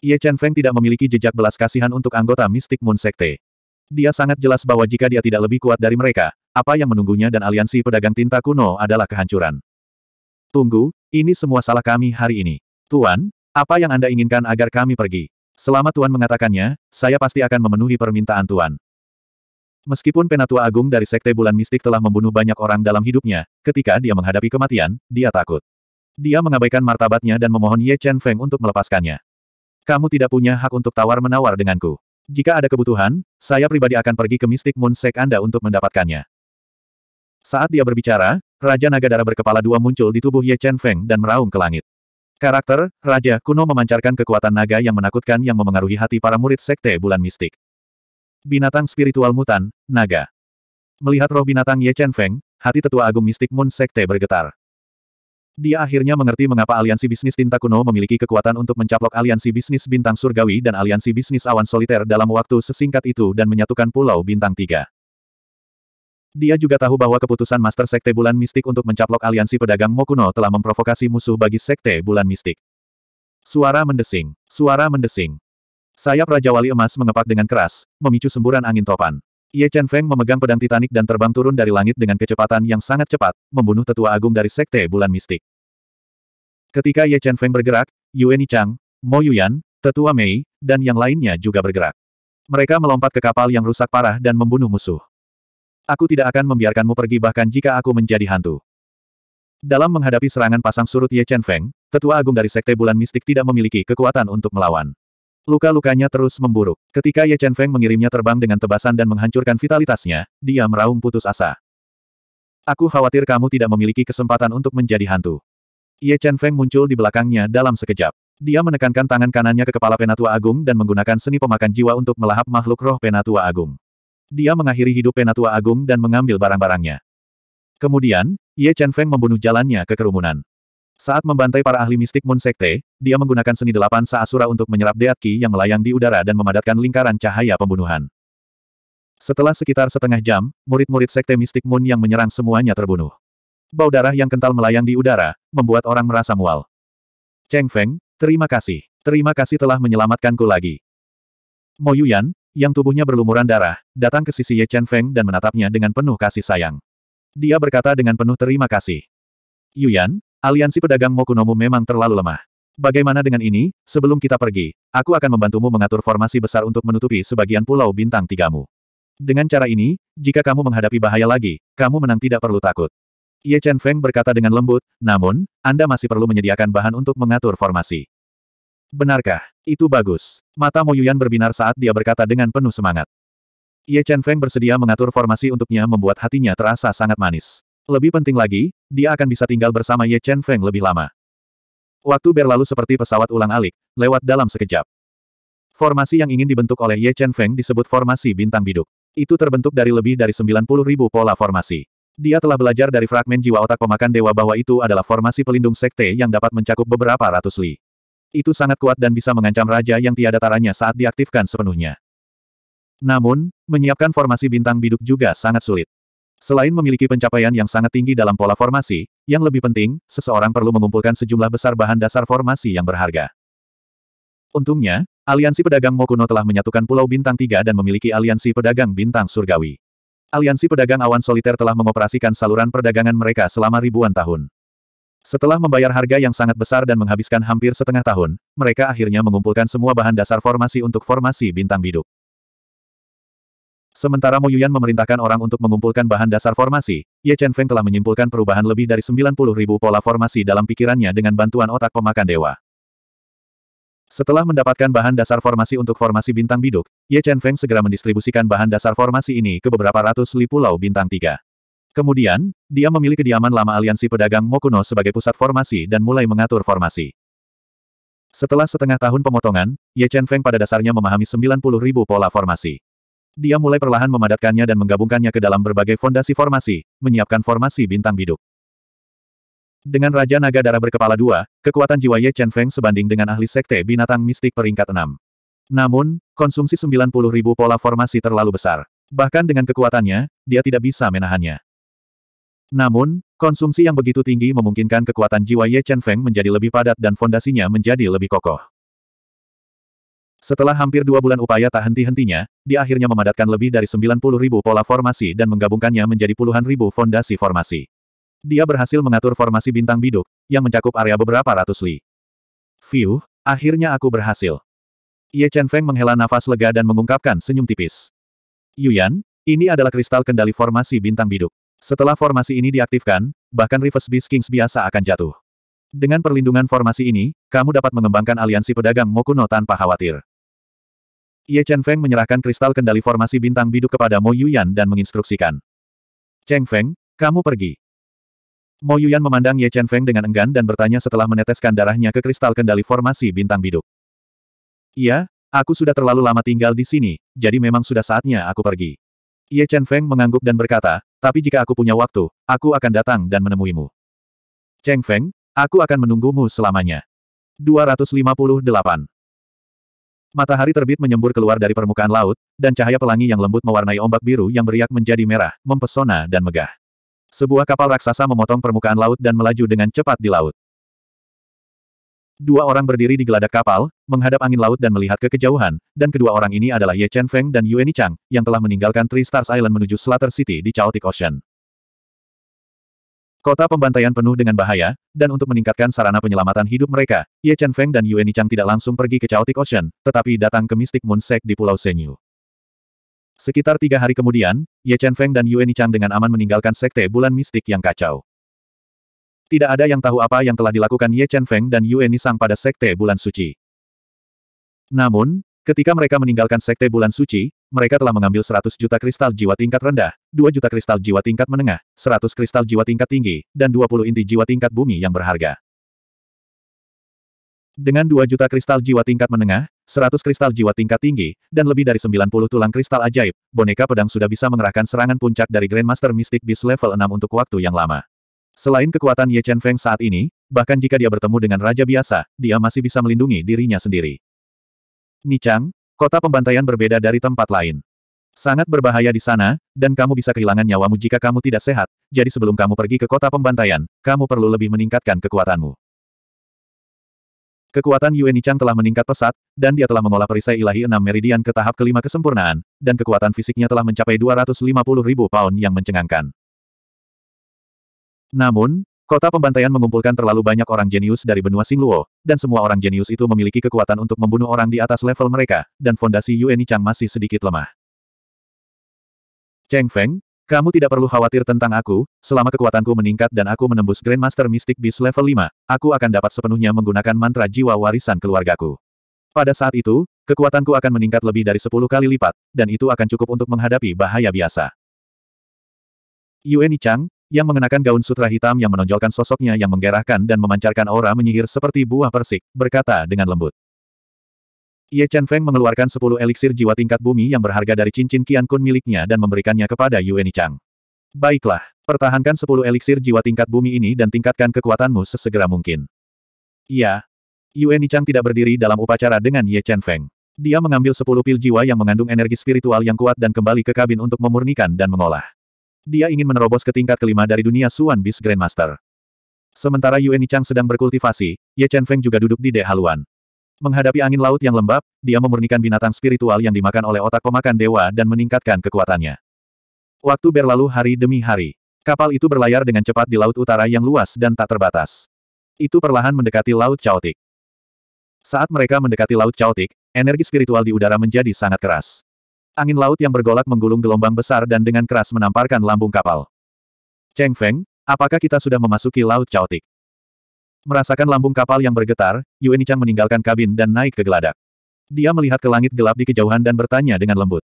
Ye Chen Feng tidak memiliki jejak belas kasihan untuk anggota mistik Moon Sekte. Dia sangat jelas bahwa jika dia tidak lebih kuat dari mereka, apa yang menunggunya dan aliansi pedagang tinta kuno adalah kehancuran. Tunggu, ini semua salah kami hari ini. Tuan, apa yang Anda inginkan agar kami pergi? Selama Tuan mengatakannya, saya pasti akan memenuhi permintaan Tuan. Meskipun Penatua Agung dari Sekte Bulan Mistik telah membunuh banyak orang dalam hidupnya, ketika dia menghadapi kematian, dia takut. Dia mengabaikan martabatnya dan memohon Ye Chen Feng untuk melepaskannya. Kamu tidak punya hak untuk tawar-menawar denganku. Jika ada kebutuhan, saya pribadi akan pergi ke Mystic Moon Sek Anda untuk mendapatkannya. Saat dia berbicara, Raja Naga Darah berkepala dua muncul di tubuh Ye Chen Feng dan meraung ke langit. Karakter, Raja Kuno memancarkan kekuatan naga yang menakutkan yang memengaruhi hati para murid Sekte Bulan Mistik. Binatang spiritual mutan, naga. Melihat roh binatang Ye Chen Feng, hati tetua agung Mystic Moon Sekte bergetar. Dia akhirnya mengerti mengapa aliansi bisnis tinta kuno memiliki kekuatan untuk mencaplok aliansi bisnis bintang surgawi dan aliansi bisnis awan soliter dalam waktu sesingkat itu dan menyatukan pulau bintang tiga. Dia juga tahu bahwa keputusan Master Sekte Bulan Mistik untuk mencaplok aliansi pedagang Mokuno telah memprovokasi musuh bagi Sekte Bulan Mistik. Suara mendesing. Suara mendesing. Sayap Raja Wali Emas mengepak dengan keras, memicu semburan angin topan. Ye Chen Feng memegang pedang Titanic dan terbang turun dari langit dengan kecepatan yang sangat cepat, membunuh tetua agung dari Sekte Bulan Mistik. Ketika Ye Chen Feng bergerak, Yue Nichang, Mo Yuyan, Tetua Mei, dan yang lainnya juga bergerak. Mereka melompat ke kapal yang rusak parah dan membunuh musuh. Aku tidak akan membiarkanmu pergi bahkan jika aku menjadi hantu. Dalam menghadapi serangan pasang surut Ye Chen Feng, Tetua Agung dari Sekte Bulan Mistik tidak memiliki kekuatan untuk melawan. Luka-lukanya terus memburuk. Ketika Ye Chen Feng mengirimnya terbang dengan tebasan dan menghancurkan vitalitasnya, dia meraung putus asa. Aku khawatir kamu tidak memiliki kesempatan untuk menjadi hantu. Ye Chen Feng muncul di belakangnya dalam sekejap. Dia menekankan tangan kanannya ke kepala Penatua Agung dan menggunakan seni pemakan jiwa untuk melahap makhluk roh Penatua Agung. Dia mengakhiri hidup Penatua Agung dan mengambil barang-barangnya. Kemudian, Ye Chen Feng membunuh jalannya ke kerumunan. Saat membantai para ahli mistik Moon Sekte, dia menggunakan seni delapan Saasura untuk menyerap Deat Ki yang melayang di udara dan memadatkan lingkaran cahaya pembunuhan. Setelah sekitar setengah jam, murid-murid Sekte Mistik Moon yang menyerang semuanya terbunuh. Bau darah yang kental melayang di udara, membuat orang merasa mual. Cheng Feng, terima kasih. Terima kasih telah menyelamatkanku lagi. Mo Yuyan, yang tubuhnya berlumuran darah, datang ke sisi Ye Chen Feng dan menatapnya dengan penuh kasih sayang. Dia berkata dengan penuh terima kasih. Yuyan, Aliansi pedagang Mokunomu memang terlalu lemah. Bagaimana dengan ini, sebelum kita pergi, aku akan membantumu mengatur formasi besar untuk menutupi sebagian pulau bintang tigamu. Dengan cara ini, jika kamu menghadapi bahaya lagi, kamu menang tidak perlu takut. Ye Chen Feng berkata dengan lembut, namun, Anda masih perlu menyediakan bahan untuk mengatur formasi. Benarkah? Itu bagus. Mata Mo Yuyan berbinar saat dia berkata dengan penuh semangat. Ye Chen Feng bersedia mengatur formasi untuknya membuat hatinya terasa sangat manis. Lebih penting lagi, dia akan bisa tinggal bersama Ye Chen Feng lebih lama. Waktu berlalu seperti pesawat ulang-alik, lewat dalam sekejap. Formasi yang ingin dibentuk oleh Ye Chen Feng disebut formasi bintang biduk. Itu terbentuk dari lebih dari 90 ribu pola formasi. Dia telah belajar dari fragmen jiwa otak pemakan dewa bahwa itu adalah formasi pelindung sekte yang dapat mencakup beberapa ratus li. Itu sangat kuat dan bisa mengancam raja yang tiada taranya saat diaktifkan sepenuhnya. Namun, menyiapkan formasi bintang biduk juga sangat sulit. Selain memiliki pencapaian yang sangat tinggi dalam pola formasi, yang lebih penting, seseorang perlu mengumpulkan sejumlah besar bahan dasar formasi yang berharga. Untungnya, aliansi pedagang Mokuno telah menyatukan Pulau Bintang Tiga dan memiliki aliansi pedagang Bintang Surgawi. Aliansi pedagang awan soliter telah mengoperasikan saluran perdagangan mereka selama ribuan tahun. Setelah membayar harga yang sangat besar dan menghabiskan hampir setengah tahun, mereka akhirnya mengumpulkan semua bahan dasar formasi untuk formasi bintang biduk. Sementara Mo Yuyan memerintahkan orang untuk mengumpulkan bahan dasar formasi, Ye Chen Feng telah menyimpulkan perubahan lebih dari 90 ribu pola formasi dalam pikirannya dengan bantuan otak pemakan dewa. Setelah mendapatkan bahan dasar formasi untuk formasi bintang biduk, Ye Chen Feng segera mendistribusikan bahan dasar formasi ini ke beberapa ratus li pulau bintang tiga. Kemudian, dia memilih kediaman lama aliansi pedagang Mokuno sebagai pusat formasi dan mulai mengatur formasi. Setelah setengah tahun pemotongan, Ye Chen Feng pada dasarnya memahami 90 ribu pola formasi. Dia mulai perlahan memadatkannya dan menggabungkannya ke dalam berbagai fondasi formasi, menyiapkan formasi bintang biduk. Dengan Raja Naga Darah berkepala dua, kekuatan jiwa Ye Chen Feng sebanding dengan ahli sekte binatang mistik peringkat enam. Namun, konsumsi 90 ribu pola formasi terlalu besar. Bahkan dengan kekuatannya, dia tidak bisa menahannya. Namun, konsumsi yang begitu tinggi memungkinkan kekuatan jiwa Ye Chen Feng menjadi lebih padat dan fondasinya menjadi lebih kokoh. Setelah hampir dua bulan upaya tak henti-hentinya, dia akhirnya memadatkan lebih dari 90 ribu pola formasi dan menggabungkannya menjadi puluhan ribu fondasi formasi. Dia berhasil mengatur formasi bintang biduk, yang mencakup area beberapa ratus li. View, akhirnya aku berhasil. Ye Chen Feng menghela nafas lega dan mengungkapkan senyum tipis. Yuyan, ini adalah kristal kendali formasi bintang biduk. Setelah formasi ini diaktifkan, bahkan reverse beast kings biasa akan jatuh. Dengan perlindungan formasi ini, kamu dapat mengembangkan aliansi pedagang Mokuno tanpa khawatir. Ye Chen Feng menyerahkan kristal kendali formasi bintang biduk kepada Mo Yuyan dan menginstruksikan. Cheng Feng, kamu pergi. Mo Yuyan memandang Ye Chen Feng dengan enggan dan bertanya setelah meneteskan darahnya ke kristal kendali formasi bintang biduk. Iya, aku sudah terlalu lama tinggal di sini, jadi memang sudah saatnya aku pergi. Ye Chen Feng mengangguk dan berkata, tapi jika aku punya waktu, aku akan datang dan menemuimu. Cheng Feng, aku akan menunggumu selamanya. 258 Matahari terbit menyembur keluar dari permukaan laut, dan cahaya pelangi yang lembut mewarnai ombak biru yang beriak menjadi merah, mempesona dan megah. Sebuah kapal raksasa memotong permukaan laut dan melaju dengan cepat di laut. Dua orang berdiri di geladak kapal, menghadap angin laut dan melihat ke kejauhan, dan kedua orang ini adalah Ye Chen Feng dan Ni Chang, yang telah meninggalkan Three Stars Island menuju Slater City di Chaotic Ocean. Kota pembantaian penuh dengan bahaya, dan untuk meningkatkan sarana penyelamatan hidup mereka, Ye Chen Feng dan Yue Nichang tidak langsung pergi ke Chaotic Ocean, tetapi datang ke Mystic Moon Sect di Pulau Senyu. Sekitar tiga hari kemudian, Ye Chen Feng dan Yue Nichang dengan aman meninggalkan Sekte Bulan Mistik yang kacau. Tidak ada yang tahu apa yang telah dilakukan Ye Chen Feng dan Yue Nichang pada Sekte Bulan Suci. Namun, ketika mereka meninggalkan Sekte Bulan Suci, mereka telah mengambil 100 juta kristal jiwa tingkat rendah, 2 juta kristal jiwa tingkat menengah, 100 kristal jiwa tingkat tinggi, dan 20 inti jiwa tingkat bumi yang berharga. Dengan 2 juta kristal jiwa tingkat menengah, 100 kristal jiwa tingkat tinggi, dan lebih dari 90 tulang kristal ajaib, boneka pedang sudah bisa mengerahkan serangan puncak dari Grandmaster Mystic Beast level 6 untuk waktu yang lama. Selain kekuatan Ye Chen Feng saat ini, bahkan jika dia bertemu dengan Raja Biasa, dia masih bisa melindungi dirinya sendiri. Ni Chang. Kota pembantaian berbeda dari tempat lain. Sangat berbahaya di sana, dan kamu bisa kehilangan nyawamu jika kamu tidak sehat, jadi sebelum kamu pergi ke kota pembantaian, kamu perlu lebih meningkatkan kekuatanmu. Kekuatan Chang telah meningkat pesat, dan dia telah mengolah perisai ilahi enam meridian ke tahap kelima kesempurnaan, dan kekuatan fisiknya telah mencapai 250 ribu pound yang mencengangkan. Namun, Kota pembantaian mengumpulkan terlalu banyak orang jenius dari benua Singluo, dan semua orang jenius itu memiliki kekuatan untuk membunuh orang di atas level mereka, dan fondasi Yueni Chang masih sedikit lemah. Cheng Feng, kamu tidak perlu khawatir tentang aku, selama kekuatanku meningkat dan aku menembus Grandmaster Mystic Beast level 5, aku akan dapat sepenuhnya menggunakan mantra jiwa warisan keluargaku. Pada saat itu, kekuatanku akan meningkat lebih dari 10 kali lipat, dan itu akan cukup untuk menghadapi bahaya biasa. Yueni Chang, yang mengenakan gaun sutra hitam yang menonjolkan sosoknya yang menggerahkan dan memancarkan aura menyihir seperti buah persik, berkata dengan lembut. Ye Chen Feng mengeluarkan sepuluh eliksir jiwa tingkat bumi yang berharga dari cincin Qian Kun miliknya dan memberikannya kepada Yuan Chang. Baiklah, pertahankan sepuluh eliksir jiwa tingkat bumi ini dan tingkatkan kekuatanmu sesegera mungkin. Iya. Yuan Chang tidak berdiri dalam upacara dengan Ye Chen Feng. Dia mengambil sepuluh pil jiwa yang mengandung energi spiritual yang kuat dan kembali ke kabin untuk memurnikan dan mengolah. Dia ingin menerobos ke tingkat kelima dari dunia Suan Bis Grandmaster. Sementara Yuan Chang sedang berkultivasi, Ye Chen Feng juga duduk di Dehaluan. haluan. Menghadapi angin laut yang lembab, dia memurnikan binatang spiritual yang dimakan oleh otak pemakan dewa dan meningkatkan kekuatannya. Waktu berlalu hari demi hari. Kapal itu berlayar dengan cepat di laut utara yang luas dan tak terbatas. Itu perlahan mendekati Laut Chaotic. Saat mereka mendekati Laut Chaotic, energi spiritual di udara menjadi sangat keras. Angin laut yang bergolak menggulung gelombang besar dan dengan keras menamparkan lambung kapal. Cheng Feng, apakah kita sudah memasuki Laut Chaotik? Merasakan lambung kapal yang bergetar, Yuenichan meninggalkan kabin dan naik ke geladak. Dia melihat ke langit gelap di kejauhan dan bertanya dengan lembut.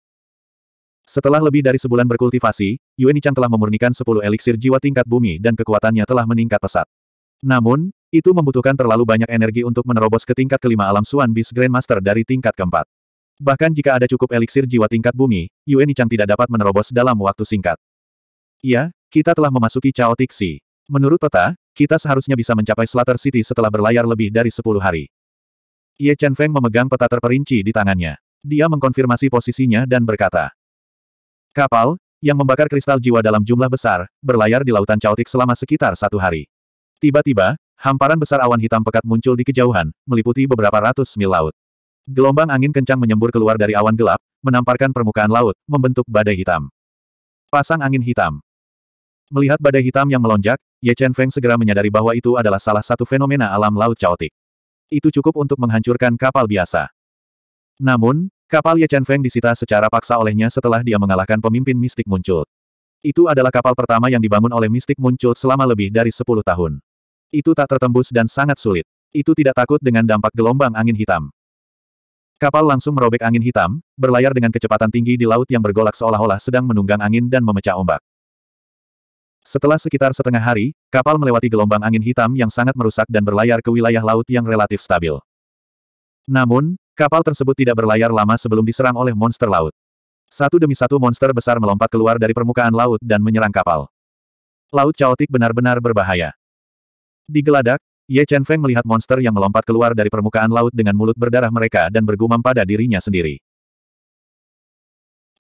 Setelah lebih dari sebulan berkultivasi, Yuenichan telah memurnikan 10 eliksir jiwa tingkat bumi dan kekuatannya telah meningkat pesat. Namun, itu membutuhkan terlalu banyak energi untuk menerobos ke tingkat kelima alam Suan Beast Grandmaster dari tingkat keempat. Bahkan jika ada cukup eliksir jiwa tingkat bumi, Yue Nichang tidak dapat menerobos dalam waktu singkat. Iya, kita telah memasuki Chaotic Sea. Menurut peta, kita seharusnya bisa mencapai Slater City setelah berlayar lebih dari 10 hari. Ye Chen Feng memegang peta terperinci di tangannya. Dia mengkonfirmasi posisinya dan berkata. Kapal, yang membakar kristal jiwa dalam jumlah besar, berlayar di lautan caotik selama sekitar satu hari. Tiba-tiba, hamparan besar awan hitam pekat muncul di kejauhan, meliputi beberapa ratus mil laut. Gelombang angin kencang menyembur keluar dari awan gelap, menamparkan permukaan laut, membentuk badai hitam. Pasang angin hitam. Melihat badai hitam yang melonjak, Ye Chen Feng segera menyadari bahwa itu adalah salah satu fenomena alam laut caotik. Itu cukup untuk menghancurkan kapal biasa. Namun, kapal Ye Chen Feng disita secara paksa olehnya setelah dia mengalahkan pemimpin mistik muncul. Itu adalah kapal pertama yang dibangun oleh mistik muncul selama lebih dari 10 tahun. Itu tak tertembus dan sangat sulit. Itu tidak takut dengan dampak gelombang angin hitam. Kapal langsung merobek angin hitam, berlayar dengan kecepatan tinggi di laut yang bergolak seolah-olah sedang menunggang angin dan memecah ombak. Setelah sekitar setengah hari, kapal melewati gelombang angin hitam yang sangat merusak dan berlayar ke wilayah laut yang relatif stabil. Namun, kapal tersebut tidak berlayar lama sebelum diserang oleh monster laut. Satu demi satu monster besar melompat keluar dari permukaan laut dan menyerang kapal. Laut caotik benar-benar berbahaya. Di geladak. Ye Chen Feng melihat monster yang melompat keluar dari permukaan laut dengan mulut berdarah mereka dan bergumam pada dirinya sendiri.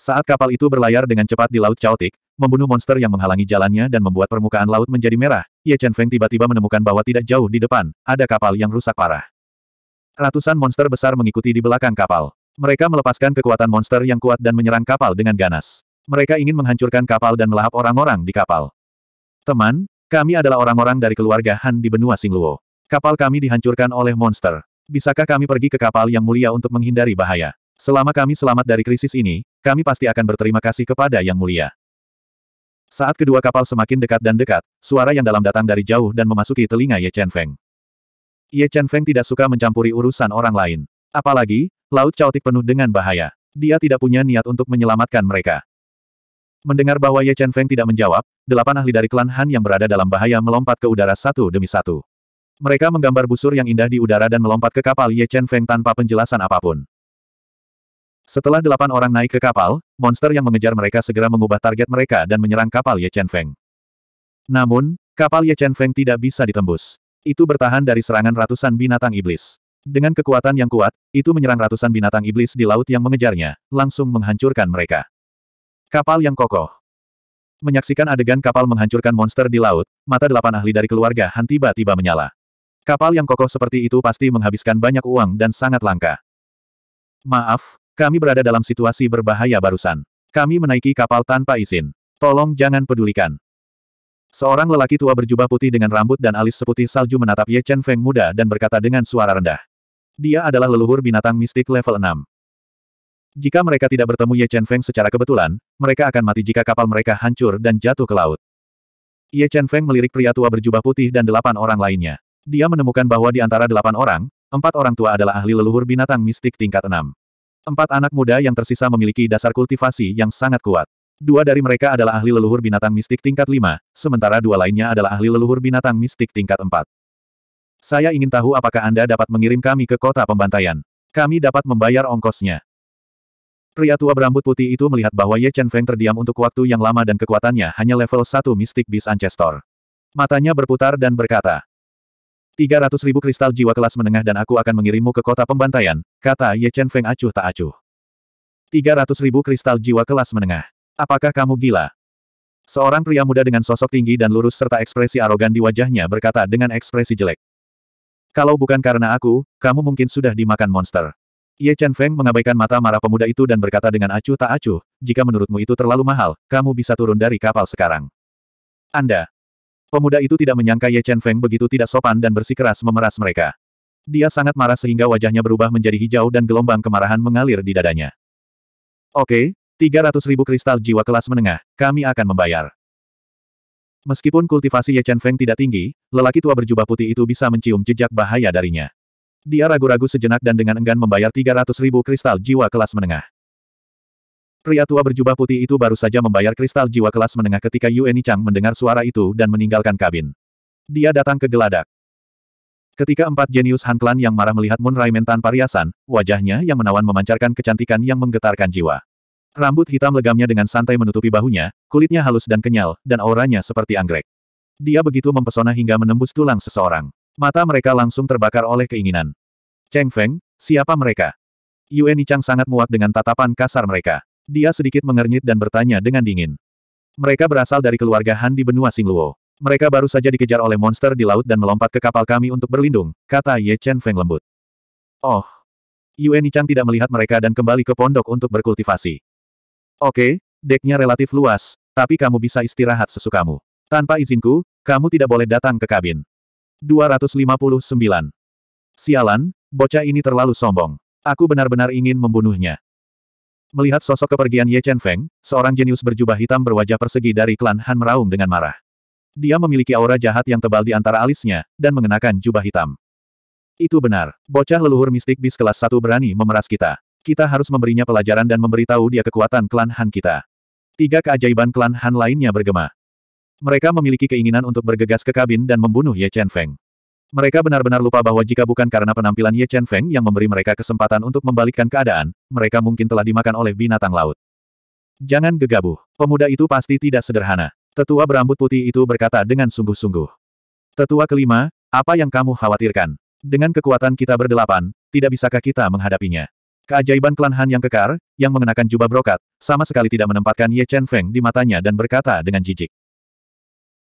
Saat kapal itu berlayar dengan cepat di Laut Chaotic, membunuh monster yang menghalangi jalannya dan membuat permukaan laut menjadi merah, Ye Chen Feng tiba-tiba menemukan bahwa tidak jauh di depan, ada kapal yang rusak parah. Ratusan monster besar mengikuti di belakang kapal. Mereka melepaskan kekuatan monster yang kuat dan menyerang kapal dengan ganas. Mereka ingin menghancurkan kapal dan melahap orang-orang di kapal. Teman, kami adalah orang-orang dari keluarga Han di benua Singluo. Kapal kami dihancurkan oleh monster. Bisakah kami pergi ke kapal yang mulia untuk menghindari bahaya? Selama kami selamat dari krisis ini, kami pasti akan berterima kasih kepada Yang Mulia. Saat kedua kapal semakin dekat dan dekat, suara yang dalam datang dari jauh dan memasuki telinga Ye Chen Feng. Ye Chen Feng tidak suka mencampuri urusan orang lain. Apalagi, Laut Chaotik penuh dengan bahaya. Dia tidak punya niat untuk menyelamatkan mereka. Mendengar bahwa Ye Chen Feng tidak menjawab, delapan ahli dari klan Han yang berada dalam bahaya melompat ke udara satu demi satu. Mereka menggambar busur yang indah di udara dan melompat ke kapal Ye Chen Feng tanpa penjelasan apapun. Setelah delapan orang naik ke kapal, monster yang mengejar mereka segera mengubah target mereka dan menyerang kapal Ye Chen Feng. Namun, kapal Ye Chen Feng tidak bisa ditembus. Itu bertahan dari serangan ratusan binatang iblis. Dengan kekuatan yang kuat, itu menyerang ratusan binatang iblis di laut yang mengejarnya, langsung menghancurkan mereka. Kapal yang kokoh. Menyaksikan adegan kapal menghancurkan monster di laut, mata delapan ahli dari keluarga Han tiba-tiba menyala. Kapal yang kokoh seperti itu pasti menghabiskan banyak uang dan sangat langka. Maaf, kami berada dalam situasi berbahaya barusan. Kami menaiki kapal tanpa izin. Tolong jangan pedulikan. Seorang lelaki tua berjubah putih dengan rambut dan alis seputih salju menatap Ye Chen Feng muda dan berkata dengan suara rendah. Dia adalah leluhur binatang mistik level 6. Jika mereka tidak bertemu Ye Chen Feng secara kebetulan, mereka akan mati jika kapal mereka hancur dan jatuh ke laut. Ye Chen Feng melirik pria tua berjubah putih dan delapan orang lainnya. Dia menemukan bahwa di antara delapan orang, empat orang tua adalah ahli leluhur binatang mistik tingkat enam. Empat anak muda yang tersisa memiliki dasar kultivasi yang sangat kuat. Dua dari mereka adalah ahli leluhur binatang mistik tingkat lima, sementara dua lainnya adalah ahli leluhur binatang mistik tingkat empat. Saya ingin tahu apakah Anda dapat mengirim kami ke kota pembantaian. Kami dapat membayar ongkosnya. Pria tua berambut putih itu melihat bahwa Ye Chen Feng terdiam untuk waktu yang lama dan kekuatannya hanya level 1 Mystic Beast Ancestor. Matanya berputar dan berkata, 300 ribu kristal jiwa kelas menengah dan aku akan mengirimmu ke kota pembantaian, kata Ye Chen Feng acuh tak acuh. 300 ribu kristal jiwa kelas menengah. Apakah kamu gila? Seorang pria muda dengan sosok tinggi dan lurus serta ekspresi arogan di wajahnya berkata dengan ekspresi jelek. Kalau bukan karena aku, kamu mungkin sudah dimakan monster. Ye Chen Feng mengabaikan mata marah pemuda itu dan berkata dengan acuh tak acuh, jika menurutmu itu terlalu mahal, kamu bisa turun dari kapal sekarang. Anda. Pemuda itu tidak menyangka Ye Chen Feng begitu tidak sopan dan bersikeras memeras mereka. Dia sangat marah sehingga wajahnya berubah menjadi hijau dan gelombang kemarahan mengalir di dadanya. Oke, ratus ribu kristal jiwa kelas menengah, kami akan membayar. Meskipun kultivasi Ye Chen Feng tidak tinggi, lelaki tua berjubah putih itu bisa mencium jejak bahaya darinya. Dia ragu-ragu sejenak dan dengan enggan membayar 300 ribu kristal jiwa kelas menengah. Pria tua berjubah putih itu baru saja membayar kristal jiwa kelas menengah ketika Yueni Nichang mendengar suara itu dan meninggalkan kabin. Dia datang ke geladak. Ketika empat jenius Han Clan yang marah melihat Moon Raimen tanpa riasan, wajahnya yang menawan memancarkan kecantikan yang menggetarkan jiwa. Rambut hitam legamnya dengan santai menutupi bahunya, kulitnya halus dan kenyal, dan auranya seperti anggrek. Dia begitu mempesona hingga menembus tulang seseorang. Mata mereka langsung terbakar oleh keinginan. Cheng Feng, siapa mereka? Yuen Yichang sangat muak dengan tatapan kasar mereka. Dia sedikit mengernyit dan bertanya dengan dingin. Mereka berasal dari keluarga Han di benua Singluo. Mereka baru saja dikejar oleh monster di laut dan melompat ke kapal kami untuk berlindung, kata Ye Chen Feng lembut. Oh. Yuen Yichang tidak melihat mereka dan kembali ke pondok untuk berkultivasi. Oke, deknya relatif luas, tapi kamu bisa istirahat sesukamu. Tanpa izinku, kamu tidak boleh datang ke kabin. 259. Sialan, bocah ini terlalu sombong. Aku benar-benar ingin membunuhnya. Melihat sosok kepergian Ye Chen Feng, seorang jenius berjubah hitam berwajah persegi dari klan Han meraung dengan marah. Dia memiliki aura jahat yang tebal di antara alisnya, dan mengenakan jubah hitam. Itu benar, bocah leluhur mistik bis kelas 1 berani memeras kita. Kita harus memberinya pelajaran dan memberitahu dia kekuatan klan Han kita. Tiga keajaiban klan Han lainnya bergema. Mereka memiliki keinginan untuk bergegas ke kabin dan membunuh Ye Chen Feng. Mereka benar-benar lupa bahwa jika bukan karena penampilan Ye Chen Feng yang memberi mereka kesempatan untuk membalikkan keadaan, mereka mungkin telah dimakan oleh binatang laut. Jangan gegabah, pemuda itu pasti tidak sederhana. Tetua berambut putih itu berkata dengan sungguh-sungguh. Tetua kelima, apa yang kamu khawatirkan? Dengan kekuatan kita berdelapan, tidak bisakah kita menghadapinya? Keajaiban klan Han yang kekar, yang mengenakan jubah brokat, sama sekali tidak menempatkan Ye Chen Feng di matanya dan berkata dengan jijik.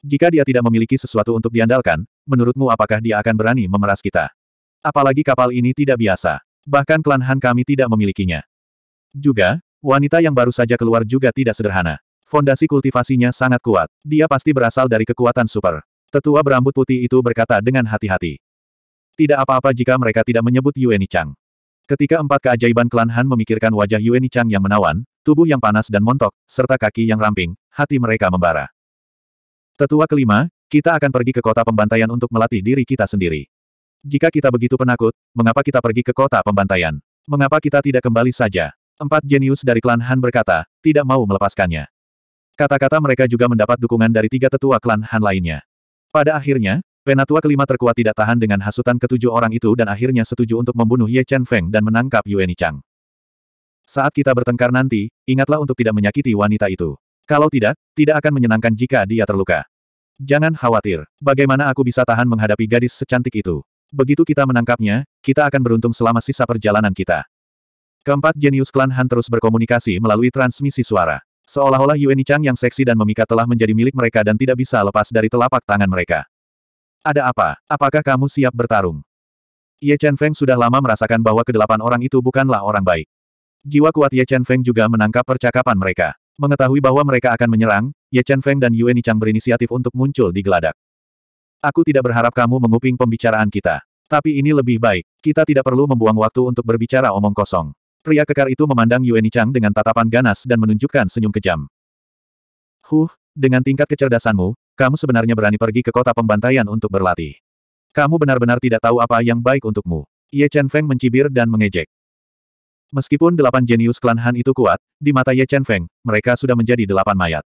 Jika dia tidak memiliki sesuatu untuk diandalkan, menurutmu apakah dia akan berani memeras kita? Apalagi kapal ini tidak biasa. Bahkan klan Han kami tidak memilikinya. Juga, wanita yang baru saja keluar juga tidak sederhana. Fondasi kultivasinya sangat kuat. Dia pasti berasal dari kekuatan super. Tetua berambut putih itu berkata dengan hati-hati. Tidak apa-apa jika mereka tidak menyebut Yueni Chang. Ketika empat keajaiban klan Han memikirkan wajah Yueni Chang yang menawan, tubuh yang panas dan montok, serta kaki yang ramping, hati mereka membara. Tetua kelima, kita akan pergi ke kota pembantaian untuk melatih diri kita sendiri. Jika kita begitu penakut, mengapa kita pergi ke kota pembantaian? Mengapa kita tidak kembali saja? Empat jenius dari klan Han berkata, tidak mau melepaskannya. Kata-kata mereka juga mendapat dukungan dari tiga tetua klan Han lainnya. Pada akhirnya, penatua kelima terkuat tidak tahan dengan hasutan ketujuh orang itu dan akhirnya setuju untuk membunuh Ye Chen Feng dan menangkap Yueni Chang. Saat kita bertengkar nanti, ingatlah untuk tidak menyakiti wanita itu. Kalau tidak, tidak akan menyenangkan jika dia terluka. Jangan khawatir. Bagaimana aku bisa tahan menghadapi gadis secantik itu? Begitu kita menangkapnya, kita akan beruntung selama sisa perjalanan kita. Keempat jenius klan Han terus berkomunikasi melalui transmisi suara. Seolah-olah Yueni Chang yang seksi dan memikat telah menjadi milik mereka dan tidak bisa lepas dari telapak tangan mereka. Ada apa? Apakah kamu siap bertarung? Ye Chen Feng sudah lama merasakan bahwa kedelapan orang itu bukanlah orang baik. Jiwa kuat Ye Chen Feng juga menangkap percakapan mereka. Mengetahui bahwa mereka akan menyerang, Ye Chen Feng dan Yue Nichang berinisiatif untuk muncul di geladak. Aku tidak berharap kamu menguping pembicaraan kita. Tapi ini lebih baik. Kita tidak perlu membuang waktu untuk berbicara omong kosong. Pria kekar itu memandang Yue Nichang dengan tatapan ganas dan menunjukkan senyum kejam. Huh, dengan tingkat kecerdasanmu, kamu sebenarnya berani pergi ke kota pembantaian untuk berlatih. Kamu benar-benar tidak tahu apa yang baik untukmu. Ye Chen Feng mencibir dan mengejek. Meskipun delapan jenius klan Han itu kuat, di mata Ye Chen Feng, mereka sudah menjadi delapan mayat.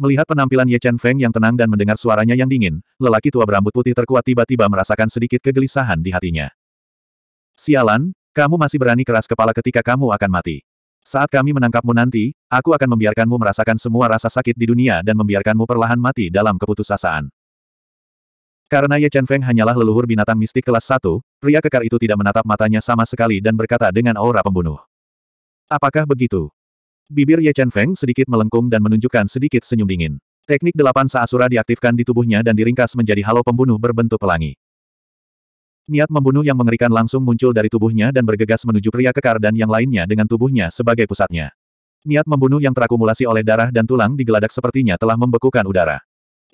Melihat penampilan Ye Chen Feng yang tenang dan mendengar suaranya yang dingin, lelaki tua berambut putih terkuat tiba-tiba merasakan sedikit kegelisahan di hatinya. Sialan, kamu masih berani keras kepala ketika kamu akan mati. Saat kami menangkapmu nanti, aku akan membiarkanmu merasakan semua rasa sakit di dunia dan membiarkanmu perlahan mati dalam keputusasaan. Karena Ye Chen Feng hanyalah leluhur binatang mistik kelas 1, Pria kekar itu tidak menatap matanya sama sekali dan berkata dengan aura pembunuh. Apakah begitu? Bibir Ye Chen Feng sedikit melengkung dan menunjukkan sedikit senyum dingin. Teknik delapan Saasura diaktifkan di tubuhnya dan diringkas menjadi halo pembunuh berbentuk pelangi. Niat membunuh yang mengerikan langsung muncul dari tubuhnya dan bergegas menuju pria kekar dan yang lainnya dengan tubuhnya sebagai pusatnya. Niat membunuh yang terakumulasi oleh darah dan tulang di geladak sepertinya telah membekukan udara.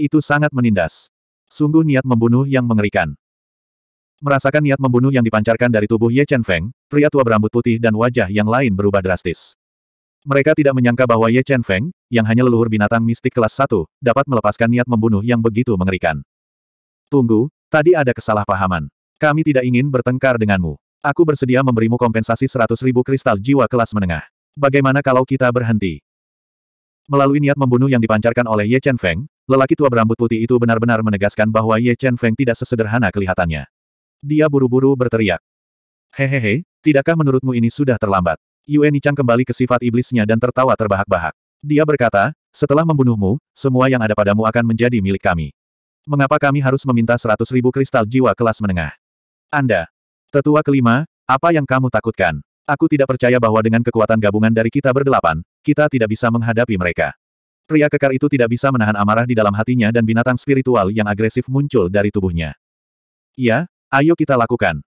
Itu sangat menindas. Sungguh niat membunuh yang mengerikan. Merasakan niat membunuh yang dipancarkan dari tubuh Ye Chen Feng, pria tua berambut putih dan wajah yang lain berubah drastis. Mereka tidak menyangka bahwa Ye Chen Feng, yang hanya leluhur binatang mistik kelas 1, dapat melepaskan niat membunuh yang begitu mengerikan. Tunggu, tadi ada kesalahpahaman. Kami tidak ingin bertengkar denganmu. Aku bersedia memberimu kompensasi 100 ribu kristal jiwa kelas menengah. Bagaimana kalau kita berhenti? Melalui niat membunuh yang dipancarkan oleh Ye Chen Feng, lelaki tua berambut putih itu benar-benar menegaskan bahwa Ye Chen Feng tidak sesederhana kelihatannya. Dia buru-buru berteriak. Hehehe, tidakkah menurutmu ini sudah terlambat? Yue Nichang kembali ke sifat iblisnya dan tertawa terbahak-bahak. Dia berkata, setelah membunuhmu, semua yang ada padamu akan menjadi milik kami. Mengapa kami harus meminta seratus ribu kristal jiwa kelas menengah? Anda, tetua kelima, apa yang kamu takutkan? Aku tidak percaya bahwa dengan kekuatan gabungan dari kita berdelapan, kita tidak bisa menghadapi mereka. Pria kekar itu tidak bisa menahan amarah di dalam hatinya dan binatang spiritual yang agresif muncul dari tubuhnya. Ya. Ayo kita lakukan.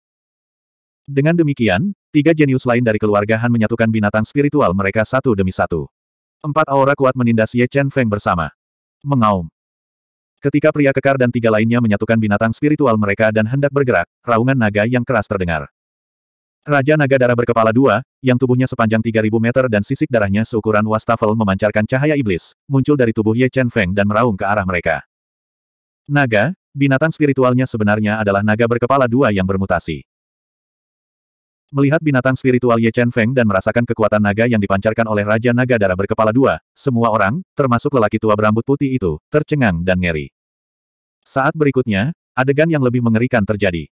Dengan demikian, tiga jenius lain dari keluarga Han menyatukan binatang spiritual mereka satu demi satu. Empat aura kuat menindas Ye Chen Feng bersama. Mengaum. Ketika pria kekar dan tiga lainnya menyatukan binatang spiritual mereka dan hendak bergerak, raungan naga yang keras terdengar. Raja naga darah berkepala dua, yang tubuhnya sepanjang 3000 meter dan sisik darahnya seukuran wastafel memancarkan cahaya iblis, muncul dari tubuh Ye Chen Feng dan meraung ke arah mereka. Naga, Binatang spiritualnya sebenarnya adalah naga berkepala dua yang bermutasi. Melihat binatang spiritual Ye Chen Feng dan merasakan kekuatan naga yang dipancarkan oleh Raja Naga Darah berkepala dua, semua orang, termasuk lelaki tua berambut putih itu, tercengang dan ngeri. Saat berikutnya, adegan yang lebih mengerikan terjadi.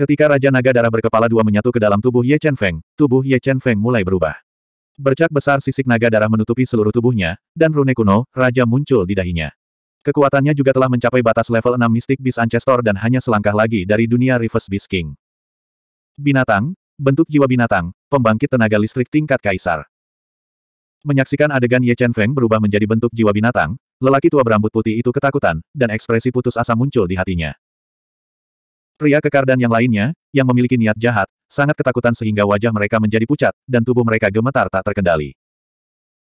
Ketika Raja Naga Darah berkepala dua menyatu ke dalam tubuh Ye Chen Feng, tubuh Ye Chen Feng mulai berubah. Bercak besar sisik naga darah menutupi seluruh tubuhnya, dan rune kuno, Raja muncul di dahinya. Kekuatannya juga telah mencapai batas level 6 Mystic Beast Ancestor dan hanya selangkah lagi dari dunia Reverse Beast King. Binatang, bentuk jiwa binatang, pembangkit tenaga listrik tingkat kaisar. Menyaksikan adegan Ye Chen Feng berubah menjadi bentuk jiwa binatang, lelaki tua berambut putih itu ketakutan, dan ekspresi putus asa muncul di hatinya. Pria kekar dan yang lainnya, yang memiliki niat jahat, sangat ketakutan sehingga wajah mereka menjadi pucat, dan tubuh mereka gemetar tak terkendali.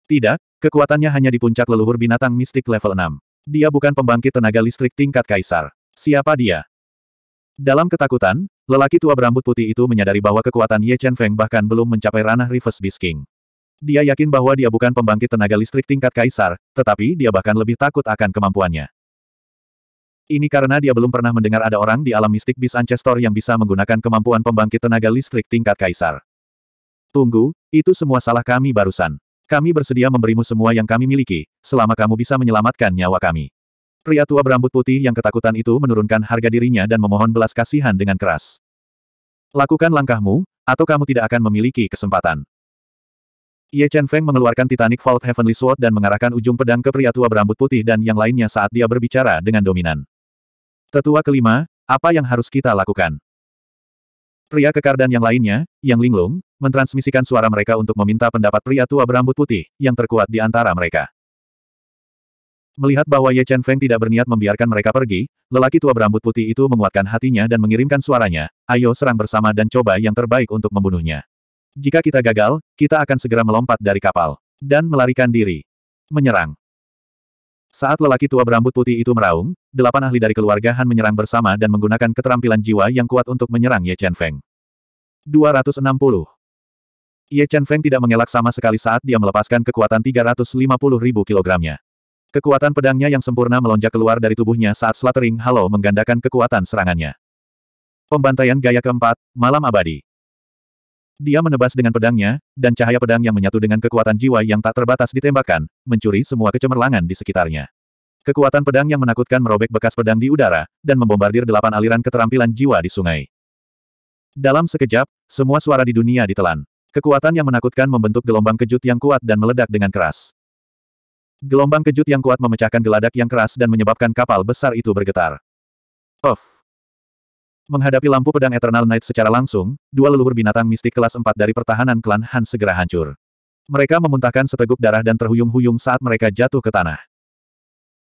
Tidak, kekuatannya hanya di puncak leluhur binatang mistik level 6. Dia bukan pembangkit tenaga listrik tingkat kaisar. Siapa dia? Dalam ketakutan, lelaki tua berambut putih itu menyadari bahwa kekuatan Ye Chen Feng bahkan belum mencapai ranah Reverse Bisking. Dia yakin bahwa dia bukan pembangkit tenaga listrik tingkat kaisar, tetapi dia bahkan lebih takut akan kemampuannya. Ini karena dia belum pernah mendengar ada orang di alam mistik Beast Ancestor yang bisa menggunakan kemampuan pembangkit tenaga listrik tingkat kaisar. Tunggu, itu semua salah kami barusan. Kami bersedia memberimu semua yang kami miliki, selama kamu bisa menyelamatkan nyawa kami. Pria tua berambut putih yang ketakutan itu menurunkan harga dirinya dan memohon belas kasihan dengan keras. Lakukan langkahmu, atau kamu tidak akan memiliki kesempatan. Ye Chen Feng mengeluarkan Titanic Vault Heavenly Sword dan mengarahkan ujung pedang ke pria tua berambut putih dan yang lainnya saat dia berbicara dengan dominan. Tetua kelima, apa yang harus kita lakukan? Pria kekar dan yang lainnya, yang linglung, mentransmisikan suara mereka untuk meminta pendapat pria tua berambut putih, yang terkuat di antara mereka. Melihat bahwa Ye Chen Feng tidak berniat membiarkan mereka pergi, lelaki tua berambut putih itu menguatkan hatinya dan mengirimkan suaranya, ayo serang bersama dan coba yang terbaik untuk membunuhnya. Jika kita gagal, kita akan segera melompat dari kapal. Dan melarikan diri. Menyerang. Saat lelaki tua berambut putih itu meraung, delapan ahli dari keluarga Han menyerang bersama dan menggunakan keterampilan jiwa yang kuat untuk menyerang Ye Chen Feng. 260. Ye Chen Feng tidak mengelak sama sekali saat dia melepaskan kekuatan 350 ribu kilogramnya. Kekuatan pedangnya yang sempurna melonjak keluar dari tubuhnya saat Slattering Halo menggandakan kekuatan serangannya. Pembantaian gaya keempat, Malam Abadi. Dia menebas dengan pedangnya, dan cahaya pedang yang menyatu dengan kekuatan jiwa yang tak terbatas ditembakkan, mencuri semua kecemerlangan di sekitarnya. Kekuatan pedang yang menakutkan merobek bekas pedang di udara, dan membombardir delapan aliran keterampilan jiwa di sungai. Dalam sekejap, semua suara di dunia ditelan. Kekuatan yang menakutkan membentuk gelombang kejut yang kuat dan meledak dengan keras. Gelombang kejut yang kuat memecahkan geladak yang keras dan menyebabkan kapal besar itu bergetar. Off. Menghadapi lampu pedang Eternal Knight secara langsung, dua leluhur binatang mistik kelas 4 dari pertahanan klan Han segera hancur. Mereka memuntahkan seteguk darah dan terhuyung-huyung saat mereka jatuh ke tanah.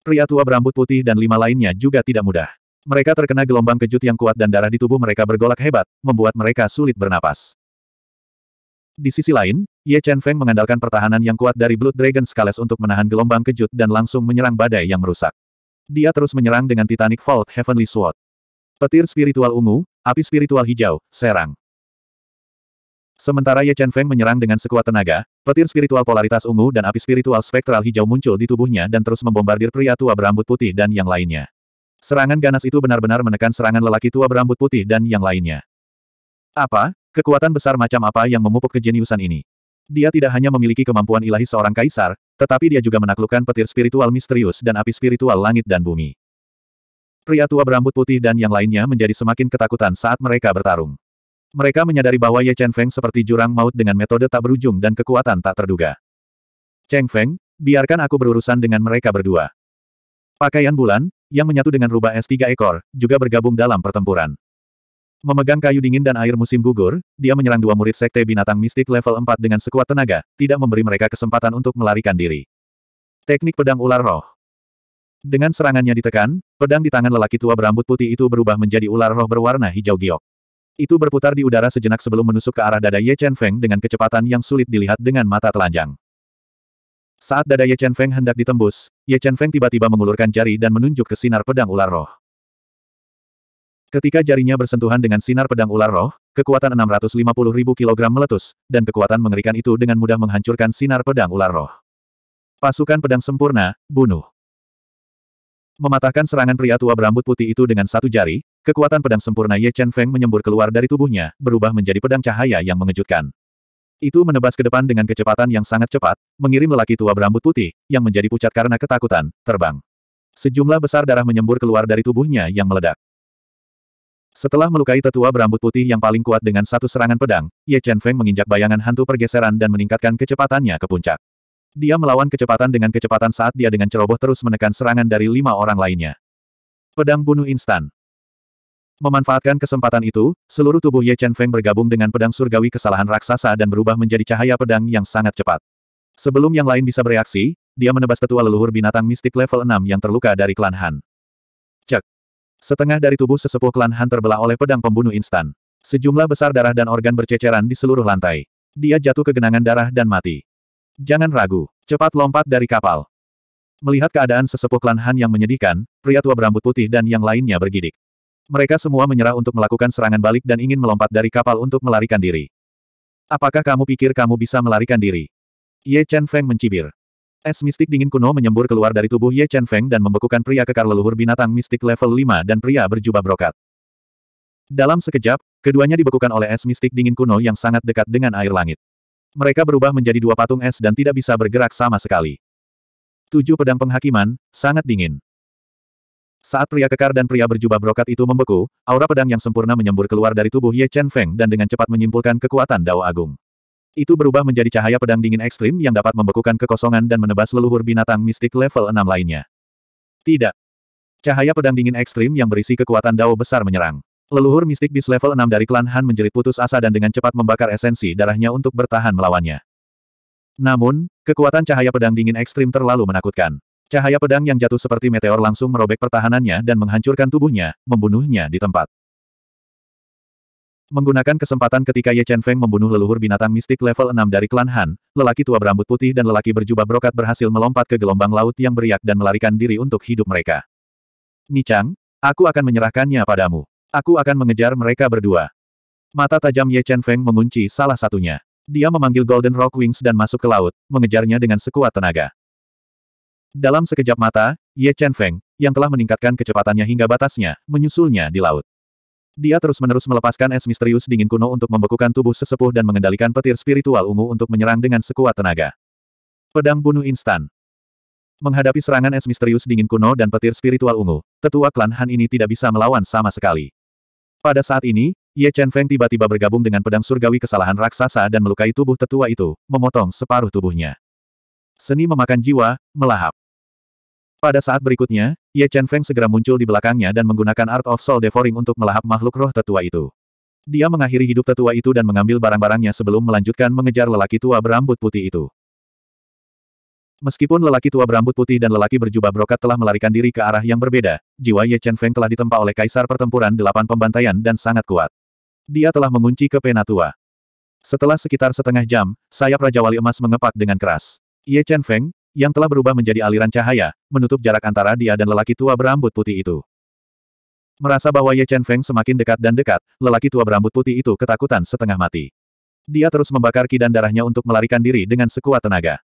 Pria tua berambut putih dan lima lainnya juga tidak mudah. Mereka terkena gelombang kejut yang kuat dan darah di tubuh mereka bergolak hebat, membuat mereka sulit bernapas. Di sisi lain, Ye Chen Feng mengandalkan pertahanan yang kuat dari Blood Dragon Scales untuk menahan gelombang kejut dan langsung menyerang badai yang merusak. Dia terus menyerang dengan Titanic Vault Heavenly Sword. Petir spiritual ungu, api spiritual hijau, serang. Sementara Ye Chen Feng menyerang dengan sekuat tenaga, petir spiritual polaritas ungu dan api spiritual spektral hijau muncul di tubuhnya dan terus membombardir pria tua berambut putih dan yang lainnya. Serangan ganas itu benar-benar menekan serangan lelaki tua berambut putih dan yang lainnya. Apa? Kekuatan besar macam apa yang memupuk kejeniusan ini? Dia tidak hanya memiliki kemampuan ilahi seorang kaisar, tetapi dia juga menaklukkan petir spiritual misterius dan api spiritual langit dan bumi. Pria tua berambut putih dan yang lainnya menjadi semakin ketakutan saat mereka bertarung. Mereka menyadari bahwa Ye Chen Feng seperti jurang maut dengan metode tak berujung dan kekuatan tak terduga. Cheng Feng, biarkan aku berurusan dengan mereka berdua. Pakaian bulan, yang menyatu dengan rubah S3 ekor, juga bergabung dalam pertempuran. Memegang kayu dingin dan air musim gugur, dia menyerang dua murid sekte binatang mistik level 4 dengan sekuat tenaga, tidak memberi mereka kesempatan untuk melarikan diri. Teknik pedang ular roh dengan serangannya ditekan, pedang di tangan lelaki tua berambut putih itu berubah menjadi ular roh berwarna hijau giok. Itu berputar di udara sejenak sebelum menusuk ke arah dada Ye Chen Feng dengan kecepatan yang sulit dilihat dengan mata telanjang. Saat dada Ye Chen Feng hendak ditembus, Ye Chen Feng tiba-tiba mengulurkan jari dan menunjuk ke sinar pedang ular roh. Ketika jarinya bersentuhan dengan sinar pedang ular roh, kekuatan 650.000 kg meletus, dan kekuatan mengerikan itu dengan mudah menghancurkan sinar pedang ular roh. Pasukan pedang sempurna, bunuh. Mematahkan serangan pria tua berambut putih itu dengan satu jari, kekuatan pedang sempurna Ye Chen Feng menyembur keluar dari tubuhnya, berubah menjadi pedang cahaya yang mengejutkan. Itu menebas ke depan dengan kecepatan yang sangat cepat, mengirim lelaki tua berambut putih, yang menjadi pucat karena ketakutan, terbang. Sejumlah besar darah menyembur keluar dari tubuhnya yang meledak. Setelah melukai tetua berambut putih yang paling kuat dengan satu serangan pedang, Ye Chen Feng menginjak bayangan hantu pergeseran dan meningkatkan kecepatannya ke puncak. Dia melawan kecepatan dengan kecepatan saat dia dengan ceroboh terus menekan serangan dari lima orang lainnya. Pedang bunuh instan. Memanfaatkan kesempatan itu, seluruh tubuh Ye Chen Feng bergabung dengan pedang surgawi kesalahan raksasa dan berubah menjadi cahaya pedang yang sangat cepat. Sebelum yang lain bisa bereaksi, dia menebas tetua leluhur binatang mistik level 6 yang terluka dari klan Han. Cek. Setengah dari tubuh sesepuh klan Han terbelah oleh pedang pembunuh instan. Sejumlah besar darah dan organ berceceran di seluruh lantai. Dia jatuh ke genangan darah dan mati. Jangan ragu, cepat lompat dari kapal. Melihat keadaan sesepuh klan Han yang menyedihkan, pria tua berambut putih dan yang lainnya bergidik. Mereka semua menyerah untuk melakukan serangan balik dan ingin melompat dari kapal untuk melarikan diri. Apakah kamu pikir kamu bisa melarikan diri? Ye Chen Feng mencibir. Es mistik dingin kuno menyembur keluar dari tubuh Ye Chen Feng dan membekukan pria kekar leluhur binatang mistik level 5 dan pria berjubah brokat. Dalam sekejap, keduanya dibekukan oleh es mistik dingin kuno yang sangat dekat dengan air langit. Mereka berubah menjadi dua patung es dan tidak bisa bergerak sama sekali. Tujuh pedang penghakiman, sangat dingin. Saat pria kekar dan pria berjubah brokat itu membeku, aura pedang yang sempurna menyembur keluar dari tubuh Ye Chen Feng dan dengan cepat menyimpulkan kekuatan Dao Agung. Itu berubah menjadi cahaya pedang dingin ekstrim yang dapat membekukan kekosongan dan menebas leluhur binatang mistik level 6 lainnya. Tidak. Cahaya pedang dingin ekstrim yang berisi kekuatan Dao besar menyerang. Leluhur mistik bis level 6 dari klan Han menjerit putus asa dan dengan cepat membakar esensi darahnya untuk bertahan melawannya. Namun, kekuatan cahaya pedang dingin ekstrim terlalu menakutkan. Cahaya pedang yang jatuh seperti meteor langsung merobek pertahanannya dan menghancurkan tubuhnya, membunuhnya di tempat. Menggunakan kesempatan ketika Ye Chen Feng membunuh leluhur binatang mistik level 6 dari klan Han, lelaki tua berambut putih dan lelaki berjubah brokat berhasil melompat ke gelombang laut yang beriak dan melarikan diri untuk hidup mereka. Nichang, aku akan menyerahkannya padamu. Aku akan mengejar mereka berdua. Mata tajam Ye Chen Feng mengunci salah satunya. Dia memanggil Golden Rock Wings dan masuk ke laut, mengejarnya dengan sekuat tenaga. Dalam sekejap mata, Ye Chen Feng, yang telah meningkatkan kecepatannya hingga batasnya, menyusulnya di laut. Dia terus-menerus melepaskan es misterius dingin kuno untuk membekukan tubuh sesepuh dan mengendalikan petir spiritual ungu untuk menyerang dengan sekuat tenaga. Pedang bunuh instan. Menghadapi serangan es misterius dingin kuno dan petir spiritual ungu, tetua klan Han ini tidak bisa melawan sama sekali. Pada saat ini, Ye Chen Feng tiba-tiba bergabung dengan pedang surgawi kesalahan raksasa dan melukai tubuh tetua itu, memotong separuh tubuhnya. Seni memakan jiwa, melahap. Pada saat berikutnya, Ye Chen Feng segera muncul di belakangnya dan menggunakan Art of Soul Devouring untuk melahap makhluk roh tetua itu. Dia mengakhiri hidup tetua itu dan mengambil barang-barangnya sebelum melanjutkan mengejar lelaki tua berambut putih itu. Meskipun lelaki tua berambut putih dan lelaki berjubah brokat telah melarikan diri ke arah yang berbeda, jiwa Ye Chen Feng telah ditempa oleh kaisar pertempuran delapan pembantaian dan sangat kuat. Dia telah mengunci ke penatua. Setelah sekitar setengah jam, sayap Raja Wali Emas mengepak dengan keras. Ye Chen Feng, yang telah berubah menjadi aliran cahaya, menutup jarak antara dia dan lelaki tua berambut putih itu. Merasa bahwa Ye Chen Feng semakin dekat dan dekat, lelaki tua berambut putih itu ketakutan setengah mati. Dia terus membakar kidan darahnya untuk melarikan diri dengan sekuat tenaga.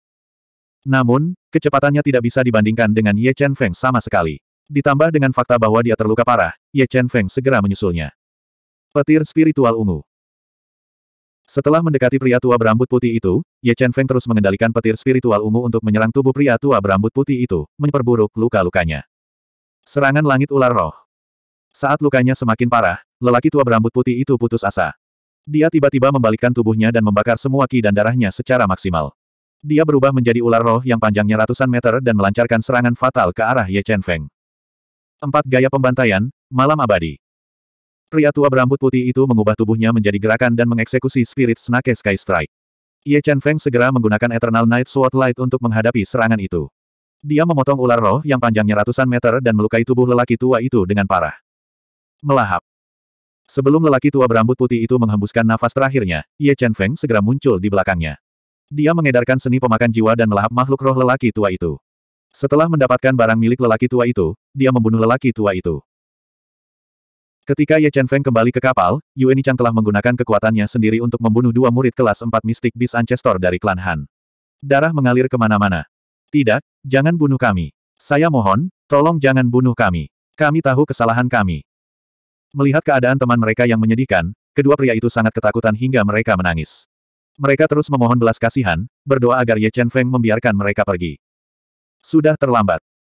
Namun, kecepatannya tidak bisa dibandingkan dengan Ye Chen Feng sama sekali. Ditambah dengan fakta bahwa dia terluka parah, Ye Chen Feng segera menyusulnya. Petir spiritual ungu. Setelah mendekati pria tua berambut putih itu, Ye Chen Feng terus mengendalikan petir spiritual ungu untuk menyerang tubuh pria tua berambut putih itu, memperburuk luka-lukanya. Serangan langit ular roh. Saat lukanya semakin parah, lelaki tua berambut putih itu putus asa. Dia tiba-tiba membalikkan tubuhnya dan membakar semua ki dan darahnya secara maksimal. Dia berubah menjadi ular roh yang panjangnya ratusan meter dan melancarkan serangan fatal ke arah Ye Chen Feng. Empat gaya pembantaian, malam abadi. Pria tua berambut putih itu mengubah tubuhnya menjadi gerakan dan mengeksekusi Spirit Snake Sky Strike. Ye Chen Feng segera menggunakan Eternal Night Sword Light untuk menghadapi serangan itu. Dia memotong ular roh yang panjangnya ratusan meter dan melukai tubuh lelaki tua itu dengan parah. Melahap. Sebelum lelaki tua berambut putih itu menghembuskan nafas terakhirnya, Ye Chen Feng segera muncul di belakangnya. Dia mengedarkan seni pemakan jiwa dan melahap makhluk roh lelaki tua itu. Setelah mendapatkan barang milik lelaki tua itu, dia membunuh lelaki tua itu. Ketika Ye Chen Feng kembali ke kapal, Yue Nichang telah menggunakan kekuatannya sendiri untuk membunuh dua murid kelas 4 mistik bis Ancestor dari klan Han. Darah mengalir kemana-mana. Tidak, jangan bunuh kami. Saya mohon, tolong jangan bunuh kami. Kami tahu kesalahan kami. Melihat keadaan teman mereka yang menyedihkan, kedua pria itu sangat ketakutan hingga mereka menangis. Mereka terus memohon belas kasihan, berdoa agar Ye Chen Feng membiarkan mereka pergi. Sudah terlambat.